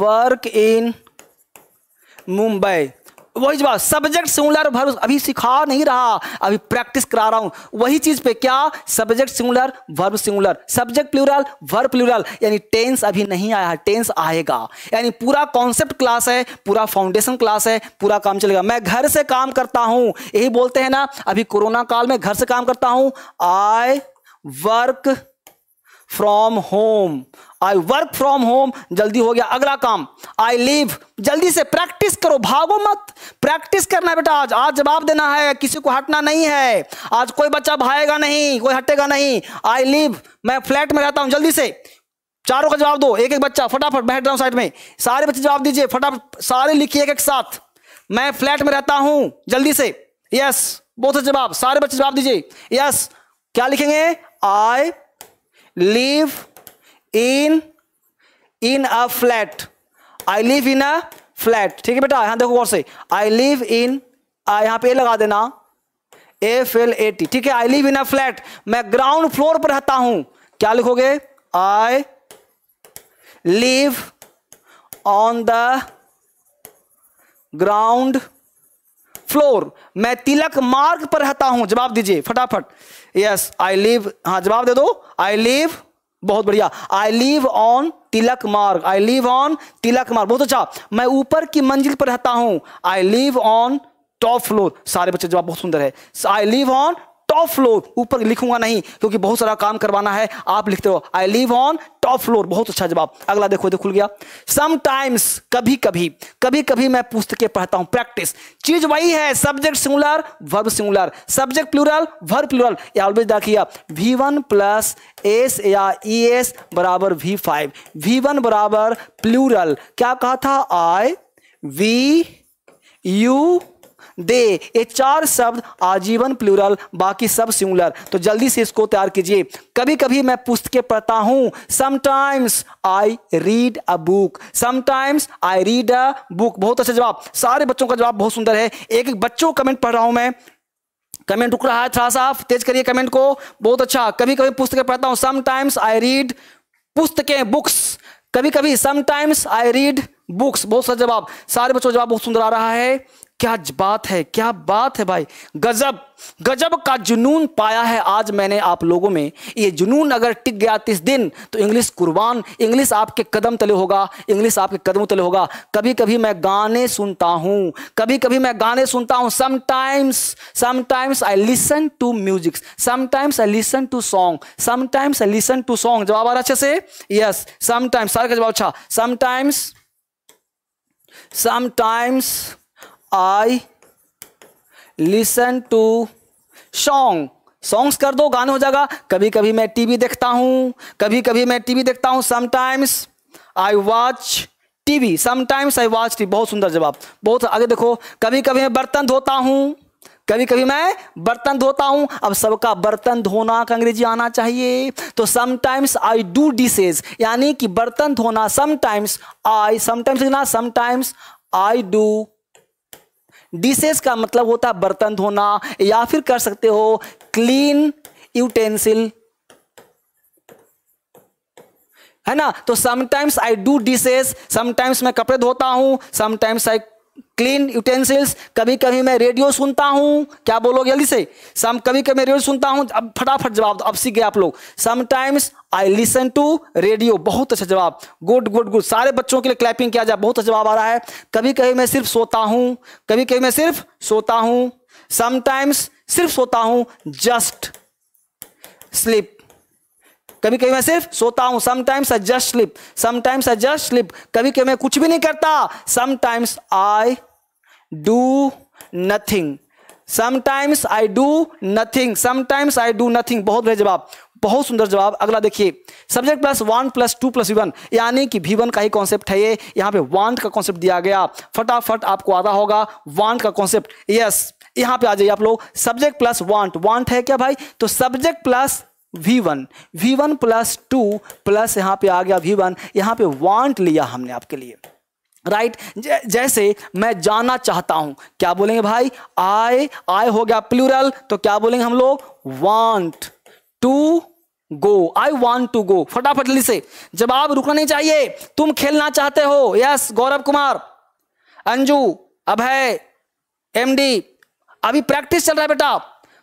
वर्क इन मुंबई वही जवाब सब्जेक्ट सिंगुलर भर अभी सिखा नहीं रहा अभी प्रैक्टिस करा रहा हूं वही चीज पे क्या subject singular verb singular subject plural verb plural यानी टेंस अभी नहीं आया टेंस आएगा यानी पूरा कॉन्सेप्ट क्लास है पूरा फाउंडेशन क्लास है पूरा काम चलेगा मैं घर से काम करता हूं यही बोलते हैं ना अभी कोरोना काल में घर से काम करता हूं I work from home I work from home जल्दी हो गया अगला काम आई लिव जल्दी से प्रैक्टिस करो भागो मत प्रैक्टिस करना है बेटा आज आज जवाब देना है किसी को हटना नहीं है आज कोई बच्चा भागेगा नहीं कोई हटेगा नहीं आई लिव मैं फ्लैट में रहता हूं जल्दी से चारों का जवाब दो एक एक बच्चा फटाफट बैठ रहा हूँ साइड में सारे बच्चे जवाब दीजिए फटाफट सारे लिखिए एक एक साथ मैं फ्लैट में रहता हूं जल्दी से यस बहुत से जवाब सारे बच्चे जवाब दीजिए यस क्या लिखेंगे I live in in a flat I live in a flat ठीक है बेटा यहां देखो और से आई लिव इन यहां पे लगा देना एफ एल ए टी ठीक है I live in a flat मैं ग्राउंड फ्लोर पर रहता हूं क्या लिखोगे I live on the ground floor मैं तिलक मार्ग पर रहता हूं जवाब दीजिए फटाफट यस आई लिव हाँ जवाब दे दो आई लिव बहुत बढ़िया आई लिव ऑन तिलक मार्ग आई लिव ऑन तिलक मार्ग बहुत अच्छा मैं ऊपर की मंजिल पर रहता हूं I live on top floor सारे बच्चे जवाब बहुत सुंदर है I live on top floor ऊपर लिखूंगा नहीं क्योंकि बहुत सारा काम करवाना है आप लिखते हो I live on top floor बहुत अच्छा जवाब अगला देखो देखो तो खुल गया समटाइम्स कभी कभी कभी कभी मैं पुस्तकें पढ़ता हूं प्रैक्टिस चीज वही है subject singular verb singular subject plural verb plural ये ऑलवेज देखिए वी वन प्लस एस या ई e एस बराबर वी फाइव वी वन बराबर प्लूरल क्या कहा था आई वी यू दे ये चार शब्द आजीवन प्लूरल बाकी सब सिंगुलर तो जल्दी से इसको तैयार कीजिए कभी कभी मैं पुस्तकें पढ़ता हूं sometimes I read a book sometimes I read a book बहुत अच्छा जवाब सारे बच्चों का जवाब बहुत सुंदर है एक एक बच्चों कमेंट पढ़ रहा हूं मैं कमेंट रुक रहा है थोड़ा सा तेज करिए कमेंट को बहुत अच्छा कभी कभी पुस्तकें पढ़ता हूं समटाइम्स आई रीड पुस्तकें बुक्स कभी कभी समटाइम्स आई रीड बुक्स बहुत सारा अच्छा जवाब सारे बच्चों जवाब बहुत सुंदर आ रहा है क्या बात है क्या बात है भाई गजब गजब का जुनून पाया है आज मैंने आप लोगों में ये जुनून अगर टिक गया तीस दिन तो इंग्लिश कुर्बान इंग्लिश आपके कदम तले होगा इंग्लिश आपके कदम तले होगा कभी कभी मैं गाने सुनता हूँ कभी कभी मैं गाने सुनता हूँ sometimes sometimes I listen to music sometimes I listen to song sometimes I listen to song जवाब आ रहा अच्छे से यस समटाइम्स सारे का जवाब अच्छा sometimes sometimes I listen to song songs कर दो गाना हो जाएगा कभी कभी मैं टीवी देखता हूं कभी कभी मैं टीवी देखता हूं sometimes I watch TV sometimes I watch TV बहुत सुंदर जवाब बहुत आगे देखो कभी कभी मैं बर्तन धोता हूं कभी कभी मैं बर्तन धोता हूं अब सबका बर्तन धोना का अंग्रेजी आना चाहिए तो समटाइम्स आई डू डिशेज यानी कि बर्तन धोना समटाइम्स आई समटाइम्स लिखना समटाइम्स आई डू डिशेज का मतलब होता है बर्तन धोना या फिर कर सकते हो क्लीन यूटेंसिल है ना तो sometimes I do dishes sometimes मैं कपड़े धोता हूं समटाइम्स आई क्लीन यूटेंसिल्स कभी कभी मैं रेडियो सुनता हूँ क्या बोलोगे जल्दी से सम कभी कभी मैं रेडियो सुनता हूँ अब फटाफट जवाब दो अब सीख आप लोग sometimes I listen to radio बहुत अच्छा जवाब गुड गुड गुड सारे बच्चों के लिए क्लैपिंग किया जाए बहुत अच्छा जवाब आ रहा है कभी कभी मैं सिर्फ सोता हूँ कभी कभी मैं सिर्फ सोता हूँ समटाइम्स सिर्फ सोता हूँ जस्ट स्लिप कभी कभी मैं सिर्फ सोता हूं sometimes I just slip sometimes I just slip कभी कभी मैं कुछ भी नहीं करता sometimes I do nothing sometimes I do nothing sometimes I do nothing बहुत बड़े जवाब बहुत सुंदर जवाब अगला देखिए subject plus one plus two plus one यानी कि भी वन का ही कॉन्सेप्ट है ये यहाँ पे वांट का कॉन्सेप्ट दिया गया फटाफट आपको आता होगा वांट का कॉन्सेप्ट यस यहाँ पे आ जाइए आप लोग सब्जेक्ट प्लस वांट वांट है क्या भाई तो subject plus V one V one plus two plus यहाँ पे आ गया वी वन यहाँ पे वांट लिया हमने आपके लिए राइट right? जैसे मैं जाना चाहता हूं क्या बोलेंगे भाई आई आई हो गया प्लूरल तो क्या बोलेंगे हम लोग want to go I want to go फटाफट से जब आप रुकना नहीं चाहिए तुम खेलना चाहते हो यस गौरव कुमार अंजू अभय एमडी अभी प्रैक्टिस चल रहा है बेटा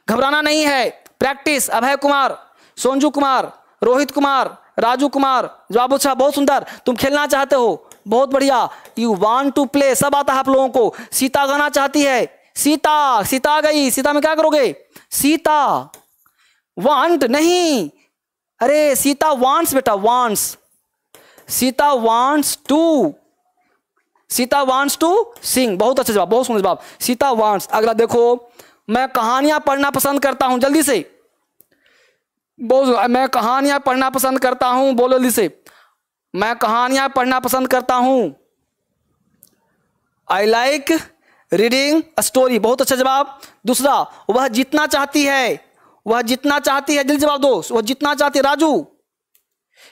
घबराना नहीं है प्रैक्टिस अभय कुमार सोनजू कुमार रोहित कुमार राजू कुमार जवाब अच्छा बहुत सुंदर तुम खेलना चाहते हो बहुत बढ़िया यू वॉन्ट टू प्ले सब आता है आप लोगों को सीता गाना चाहती है सीता सीता गई सीता में क्या करोगे सीता वांट नहीं अरे सीता वांट्स बेटा wants Sita wants to Sita wants to sing बहुत अच्छा जवाब बहुत सुंदर जवाब सीता वांट्स अगला देखो मैं कहानियां पढ़ना पसंद करता हूं जल्दी से बहुत मैं कहानियां पढ़ना पसंद करता हूं बोलो जल्दी से मैं कहानियां पढ़ना पसंद करता हूं आई लाइक रीडिंग स्टोरी बहुत अच्छा जवाब दूसरा वह जीतना चाहती है वह जितना चाहती है जल्दी जवाब दो वह जीतना चाहती है राजू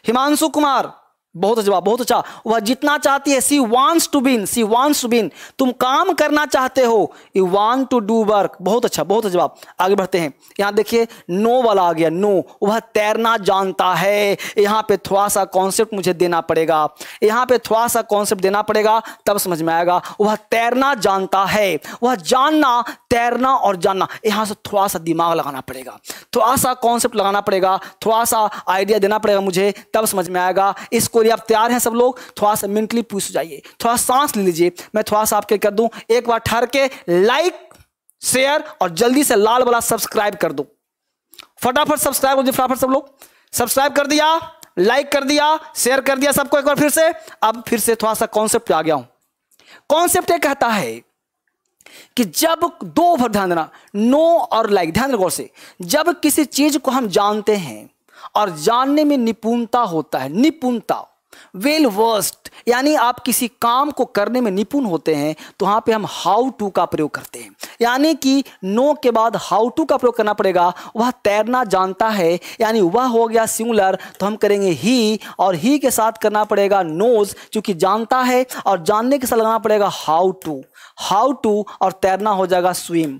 हिमांशु कुमार बहुत अच्छा बहुत अच्छा वह जितना चाहती है she wants to bin she wants to bin तुम काम करना चाहते हो you want to do work बहुत अच्छा बहुत अच्छा आगे बढ़ते हैं यहां देखिए नो वाला आ गया नो वह तैरना जानता है यहां पे थोड़ा सा कॉन्सेप्ट मुझे देना पड़ेगा यहां पे थोड़ा सा कॉन्सेप्ट देना पड़ेगा तब समझ में आएगा वह तैरना जानता है वह जानना तैरना और जानना यहां से थोड़ा सा दिमाग लगाना पड़ेगा थोड़ा सा कॉन्सेप्ट लगाना पड़ेगा थोड़ा सा आइडिया देना पड़ेगा मुझे तब समझ में आएगा इसको तो आप तैयार हैं सब लोग थोड़ा सा मेंटली पूछ जाइए थोड़ा सांस ले लीजिए मैं थोड़ा सा आपके कर दूं एक बार ठहर के लाइक शेयर और जल्दी से लाल वाला सब्सक्राइब कर दो फटाफट सब्सक्राइब हो फटाफट सब लोग सब्सक्राइब कर दिया लाइक कर दिया शेयर कर दिया सबको एक बार फिर से अब फिर से थोड़ा सा कॉन्सेप्ट आ गया हूं कॉन्सेप्ट कहता है कि जब दो ओवर ध्यान देना नो और लाइक ध्यान गौर से जब किसी चीज को हम जानते हैं और जानने में निपुणता होता है निपुणता वेल वर्स्ट यानी आप किसी काम को करने में निपुण होते हैं तो वहाँ पे हम हाउ टू का प्रयोग करते हैं यानी कि नो के बाद हाउ टू का प्रयोग करना पड़ेगा वह तैरना जानता है यानी वह हो गया सिंगुलर तो हम करेंगे ही और ही के साथ करना पड़ेगा नोज क्योंकि जानता है और जानने के साथ लगाना पड़ेगा हाउ टू हाउ टू और तैरना हो जाएगा swim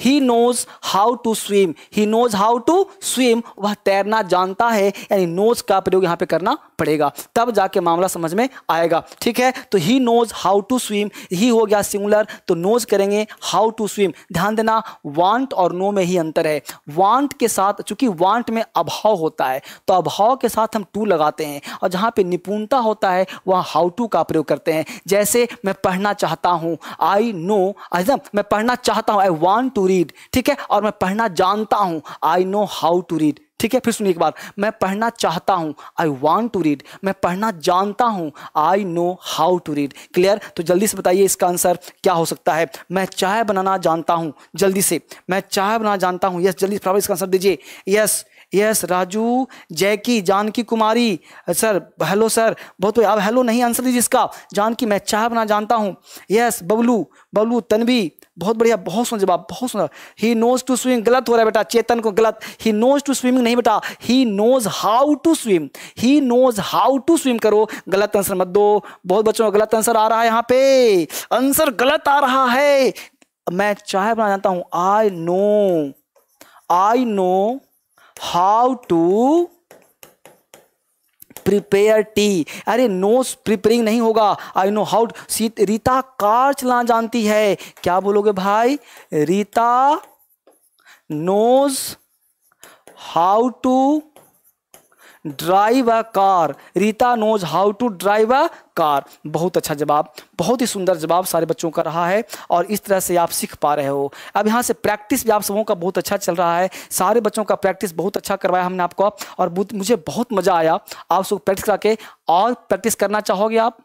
he knows how to swim he knows how to swim वह तैरना जानता है यानी नोज का प्रयोग यहाँ पे करना पड़ेगा तब जाके मामला समझ में आएगा ठीक है तो he knows how to swim he हो गया सिंगुलर तो नोज करेंगे हाउ टू स्विम ध्यान देना वांट और नो में ही अंतर है वांट के साथ चूंकि वांट में अभाव होता है तो अभाव के साथ हम टू लगाते हैं और जहाँ पे निपुणता होता है वहाँ हाउ टू का प्रयोग करते हैं जैसे मैं पढ़ना चाहता हूँ आई नो एकदम मैं पढ़ना चाहता हूँ आई वांट टू रीड ठीक है और मैं पढ़ना जानता हूँ I know how to read ठीक है फिर सुनिए एक बार मैं पढ़ना चाहता हूँ आई वॉन्ट टू रीड मैं पढ़ना जानता हूँ I know how to read clear तो जल्दी से बताइए इसका आंसर क्या हो सकता है मैं चाय बनाना जानता हूँ जल्दी से मैं चाय बनाना जानता हूँ यस जल्दी से इसका आंसर दीजिए yes yes Raju Jackie Janki Kumari sir hello sir बहुत अब हेलो नहीं आंसर दीजिए इसका जानकी मैं चाय बना जानता हूँ यस बबलू बबलू तनवी बहुत बढ़िया बहुत सुन जवाब बहुत सुना ही नोज टू स्विम गलत हो रहा है बेटा चेतन को गलत ही नोज टू स्विमिंग नहीं बेटा he knows how to swim he knows how to swim करो गलत आंसर मत दो बहुत बच्चों का गलत आंसर आ रहा है यहाँ पे आंसर गलत आ रहा है मैं चाय बना जानता हूं I know I know how to prepare tea अरे नो प्रिपेयरिंग नहीं होगा I know how Rita car चलाना जानती है क्या बोलोगे भाई Rita knows how to drive a car Rita knows how to drive a car बहुत अच्छा जवाब बहुत ही सुंदर जवाब सारे बच्चों का रहा है और इस तरह से आप सीख पा रहे हो अब यहाँ से प्रैक्टिस भी आप सबों का बहुत अच्छा चल रहा है सारे बच्चों का प्रैक्टिस बहुत अच्छा करवाया हमने आपको और मुझे बहुत मज़ा आया आप सबको प्रैक्टिस करा के और प्रैक्टिस करना चाहोगे आप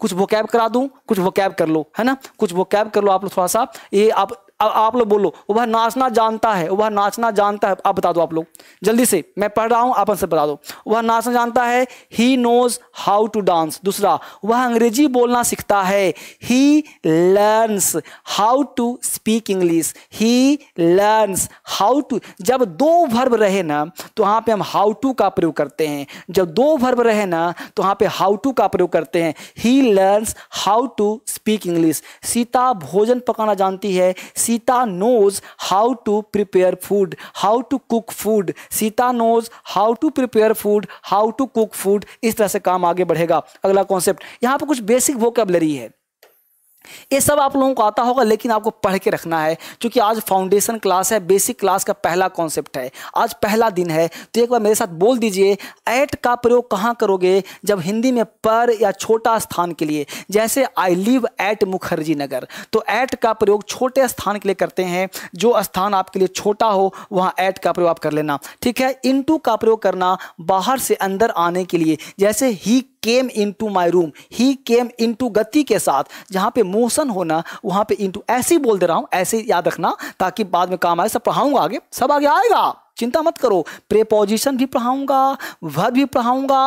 कुछ वो कैब करा दूं कुछ वो कैब कर लो है ना कुछ वो कैब कर लो आप लोग थोड़ा सा ये आप अब आप लोग बोलो वह नाचना जानता है वह नाचना जानता है आप बता दो आप लोग जल्दी से मैं पढ़ रहा हूँ आप आंसर बता दो वह नाचना जानता है he knows how to dance दूसरा वह अंग्रेजी बोलना सीखता है he learns how to speak English he learns how to जब दो भर्ब रहे ना तो वहाँ पे हम हाउ टू का प्रयोग करते हैं जब दो भर्ब रहे ना तो वहाँ पे हाउ टू का प्रयोग करते हैं he learns how to speak English Sita भोजन पकाना जानती है सी Sita knows how to prepare food, how to cook food. Sita knows how to prepare food, how to cook food. इस तरह से काम आगे बढ़ेगा अगला कॉन्सेप्ट यहाँ पर कुछ बेसिक वोकेबलरी है ये सब आप लोगों को आता होगा लेकिन आपको पढ़ के रखना है क्योंकि आज फाउंडेशन क्लास है बेसिक क्लास का पहला कॉन्सेप्ट है आज पहला दिन है तो एक बार मेरे साथ बोल दीजिए ऐट का प्रयोग कहाँ करोगे जब हिंदी में पर या छोटा स्थान के लिए जैसे I live at Mukherjee Nagar तो ऐट का प्रयोग छोटे स्थान के लिए करते हैं जो स्थान आपके लिए छोटा हो वहाँ ऐट का प्रयोग आप कर लेना ठीक है इन का प्रयोग करना बाहर से अंदर आने के लिए जैसे he came to my room he came to गति के साथ जहाँ पे मोशन होना वहाँ पे इंटू ऐसे ही बोल दे रहा हूँ ऐसे याद रखना ताकि बाद में काम आए सब पढ़ाऊंगा आगे सब आगे आएगा चिंता मत करो प्रेपोजिशन भी पढ़ाऊंगा वर्ब भी पढ़ाऊंगा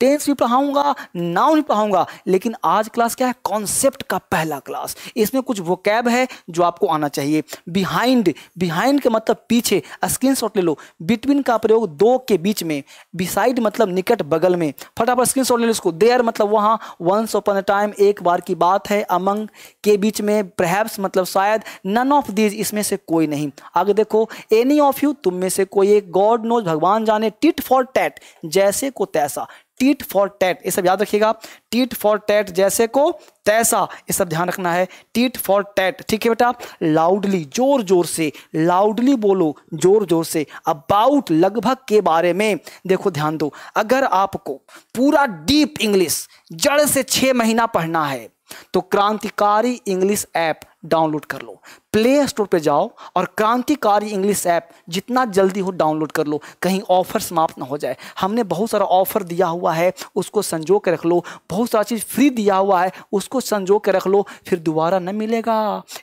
टेंस भी पढ़ाऊंगा नाउन भी पढ़ाऊंगा लेकिन आज क्लास क्या है कॉन्सेप्ट का पहला क्लास इसमें कुछ कैब है जो आपको आना चाहिए बिहाइंड बिहाइंड का मतलब पीछे स्क्रीन ले लो बिटवीन का प्रयोग दो के बीच में बिसाइड मतलब निकट बगल में फटाफट स्क्रीन ले लो इसको देयर मतलब वहाँ वंस ओपन अ टाइम एक बार की बात है अमंग के बीच में प्रहैप्स मतलब शायद नन ऑफ दीज इसमें से कोई नहीं आगे देखो एनी ऑफ यू तुम में से कोई एक गॉड नोज भगवान जाने टिट फॉर टैट जैसे को तैसा टीट फॉर टैट ये सब याद रखिएगा टीट फॉर टैट जैसे को तैसा ये सब ध्यान रखना है टीट फॉर टैट ठीक है बेटा लाउडली जोर जोर से लाउडली बोलो जोर जोर से अबाउट लगभग के बारे में देखो ध्यान दो अगर आपको पूरा डीप इंग्लिश जड़ से छः महीना पढ़ना है तो क्रांतिकारी इंग्लिश ऐप डाउनलोड कर लो प्ले स्टोर पर जाओ और क्रांतिकारी इंग्लिश ऐप जितना जल्दी हो डाउनलोड कर लो कहीं ऑफर समाप्त ना हो जाए हमने बहुत सारा ऑफर दिया हुआ है उसको संजो के रख लो बहुत सारा चीज़ फ्री दिया हुआ है उसको संजो के रख लो फिर दोबारा न मिलेगा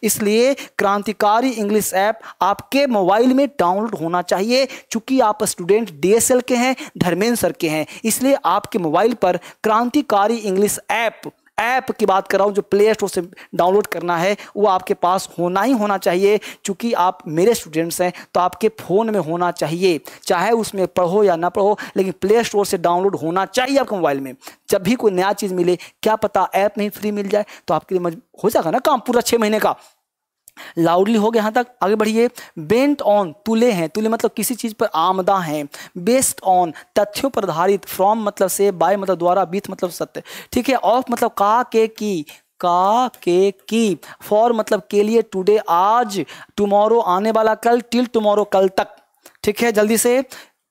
इसलिए क्रांतिकारी इंग्लिश ऐप आपके मोबाइल में डाउनलोड होना चाहिए चूँकि आप स्टूडेंट डी के हैं धर्मेंद्र सर के हैं इसलिए आपके मोबाइल पर क्रांतिकारी इंग्लिश ऐप ऐप की बात कर रहा हूँ जो प्ले स्टोर से डाउनलोड करना है वो आपके पास होना ही होना चाहिए चूँकि आप मेरे स्टूडेंट्स हैं तो आपके फ़ोन में होना चाहिए चाहे उसमें पढ़ो या ना पढ़ो लेकिन प्ले स्टोर से डाउनलोड होना चाहिए आपके मोबाइल में जब भी कोई नया चीज़ मिले क्या पता ऐप में फ्री मिल जाए तो आपके लिए हो जाएगा ना काम पूरा छः महीने का लाउडली हो गया यहाँ तक आगे बढ़िए बेंट ऑन तुले हैं तुले मतलब किसी चीज़ पर आमदा हैं बेस्ड ऑन तथ्यों पर आधारित फ्रॉम मतलब से बाय मतलब द्वारा बीथ मतलब सत्य ठीक है ऑफ मतलब का के की का के की फॉर मतलब के लिए टुडे आज टुमारो आने वाला कल टिल टुमारो कल तक ठीक है जल्दी से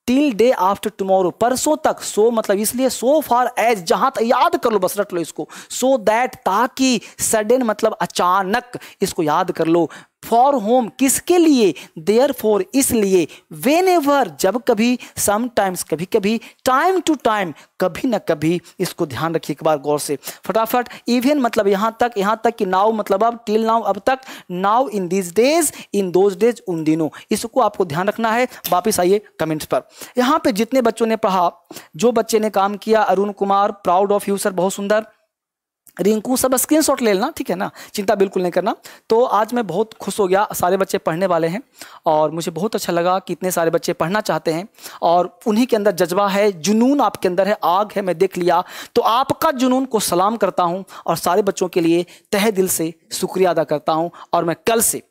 टिल डे आफ्टर टुमारो परसों तक सो मतलब इसलिए सो फार एज जहां तक याद कर लो बस रट लो इसको सो so दैट ताकि सडन मतलब अचानक इसको याद कर लो फॉर होम किसके लिए देयर फॉर इसलिए वेन एवर जब कभी समटाइम्स कभी कभी टाइम टू टाइम कभी ना कभी इसको ध्यान रखिए एक बार गौर से फटाफट इवन मतलब यहाँ तक यहाँ तक कि नाउ मतलब अब टिल नाउ अब तक now in this days in those days उन दिनों इसको आपको ध्यान रखना है वापस आइए कमेंट्स पर यहाँ पे जितने बच्चों ने पढ़ा जो बच्चे ने काम किया Arun Kumar proud of you sir बहुत सुंदर रिंकू सब स्क्रीनशॉट ले लेना ठीक है ना चिंता बिल्कुल नहीं करना तो आज मैं बहुत खुश हो गया सारे बच्चे पढ़ने वाले हैं और मुझे बहुत अच्छा लगा कि इतने सारे बच्चे पढ़ना चाहते हैं और उन्हीं के अंदर जज्बा है जुनून आपके अंदर है आग है मैं देख लिया तो आपका जुनून को सलाम करता हूँ और सारे बच्चों के लिए तह दिल से शुक्रिया अदा करता हूँ और मैं कल से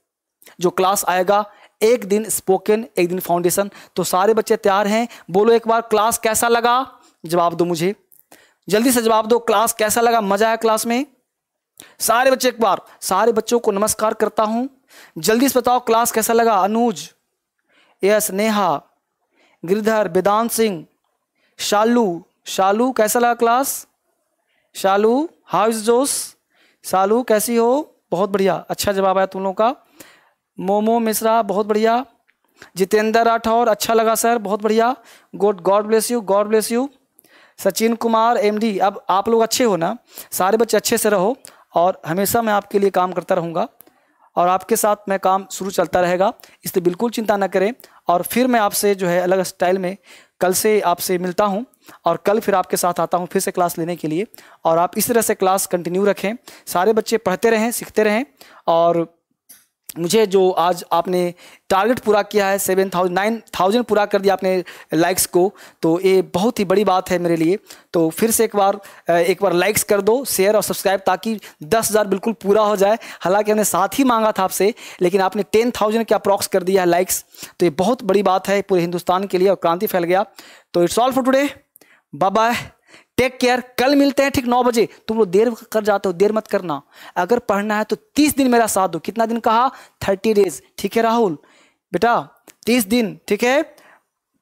जो क्लास आएगा एक दिन स्पोकन एक दिन फाउंडेशन तो सारे बच्चे तैयार हैं बोलो एक बार क्लास कैसा लगा जवाब दो मुझे जल्दी से जवाब दो क्लास कैसा लगा मजा आया क्लास में सारे बच्चे एक बार सारे बच्चों को नमस्कार करता हूं जल्दी से बताओ क्लास कैसा लगा अनुज यस नेहा गिरधर वेदांत सिंह शालू शालू कैसा लगा क्लास शालू हाउ इज जोश शालू कैसी हो बहुत बढ़िया अच्छा जवाब आया तुम लोगों का मोमो मिश्रा बहुत बढ़िया जितेंद्र राठौर अच्छा लगा सर बहुत बढ़िया good God bless you God bless you Sachin Kumar MD अब आप लोग अच्छे हो ना सारे बच्चे अच्छे से रहो और हमेशा मैं आपके लिए काम करता रहूँगा और आपके साथ मैं काम शुरू चलता रहेगा इसलिए बिल्कुल चिंता ना करें और फिर मैं आपसे जो है अलग स्टाइल में कल से आपसे मिलता हूँ और कल फिर आपके साथ आता हूँ फिर से क्लास लेने के लिए और आप इस तरह से क्लास कंटिन्यू रखें सारे बच्चे पढ़ते रहें सीखते रहें और मुझे जो आज आपने टारगेट पूरा किया है सेवन थाउजेंड नाइन थाउजेंड पूरा कर दिया आपने लाइक्स को तो ये बहुत ही बड़ी बात है मेरे लिए तो फिर से एक बार एक बार लाइक्स कर दो शेयर और सब्सक्राइब ताकि दस हज़ार बिल्कुल पूरा हो जाए हालांकि हमने साथ ही मांगा था आपसे लेकिन आपने टेन थाउजेंड के अप्रॉक्स कर दिया है लाइक्स तो ये बहुत बड़ी बात है पूरे हिंदुस्तान के लिए और क्रांति फैल गया तो it's all for today bye bye take care कल मिलते हैं ठीक नौ बजे तुम लोग देर कर जाते हो देर मत करना अगर पढ़ना है तो तीस दिन मेरा साथ दो कितना दिन कहा थर्टी डेज ठीक है राहुल बेटा तीस दिन ठीक है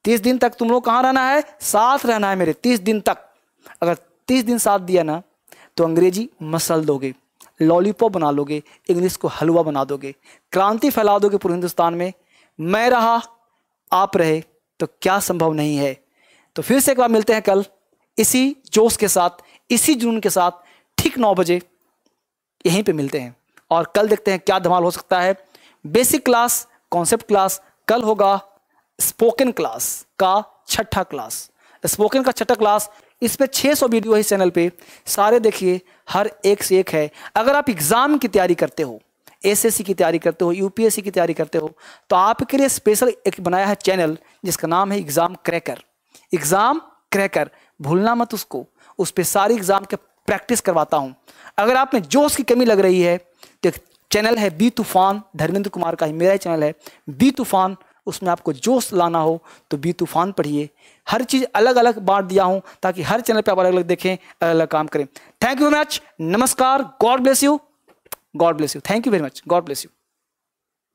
तीस दिन तक तुम लोग कहाँ रहना है साथ रहना है मेरे तीस दिन तक अगर तीस दिन साथ दिया ना तो अंग्रेजी मसल दोगे लॉलीपॉप बना लोगे इंग्लिश को हलवा बना दोगे क्रांति फैला दोगे पूरे हिंदुस्तान में मैं रहा आप रहे तो क्या संभव नहीं है तो फिर से एक बार मिलते हैं कल इसी जोश के साथ इसी जुनून के साथ ठीक नौ बजे यहीं पे मिलते हैं और कल देखते हैं क्या धमाल हो सकता है बेसिक क्लास कॉन्सेप्ट क्लास कल होगा स्पोकन क्लास का छठा क्लास स्पोकन का छठा क्लास इस पर 600 वीडियो है इस चैनल पे सारे देखिए हर एक से एक है अगर आप एग्ज़ाम की तैयारी करते हो एसएससी की तैयारी करते हो यूपीएससी की तैयारी करते हो तो आपके लिए स्पेशल एक बनाया है चैनल जिसका नाम है एग्ज़ाम क्रैकर एग्ज़ाम क्रैकर भूलना मत उसको उस पर सारी एग्ज़ाम के प्रैक्टिस करवाता हूँ अगर आप में जोश की कमी लग रही है तो एक चैनल है बी तूफान धर्मेंद्र कुमार का ही मेरा ही चैनल है बी तूफान उसमें आपको जोश लाना हो तो बी तूफान पढ़िए हर चीज़ अलग अलग बांट दिया हूँ ताकि हर चैनल पर आप अलग अलग देखें अलग अलग काम करें थैंक यू वेरी मच नमस्कार God bless you God bless you thank you very much God bless you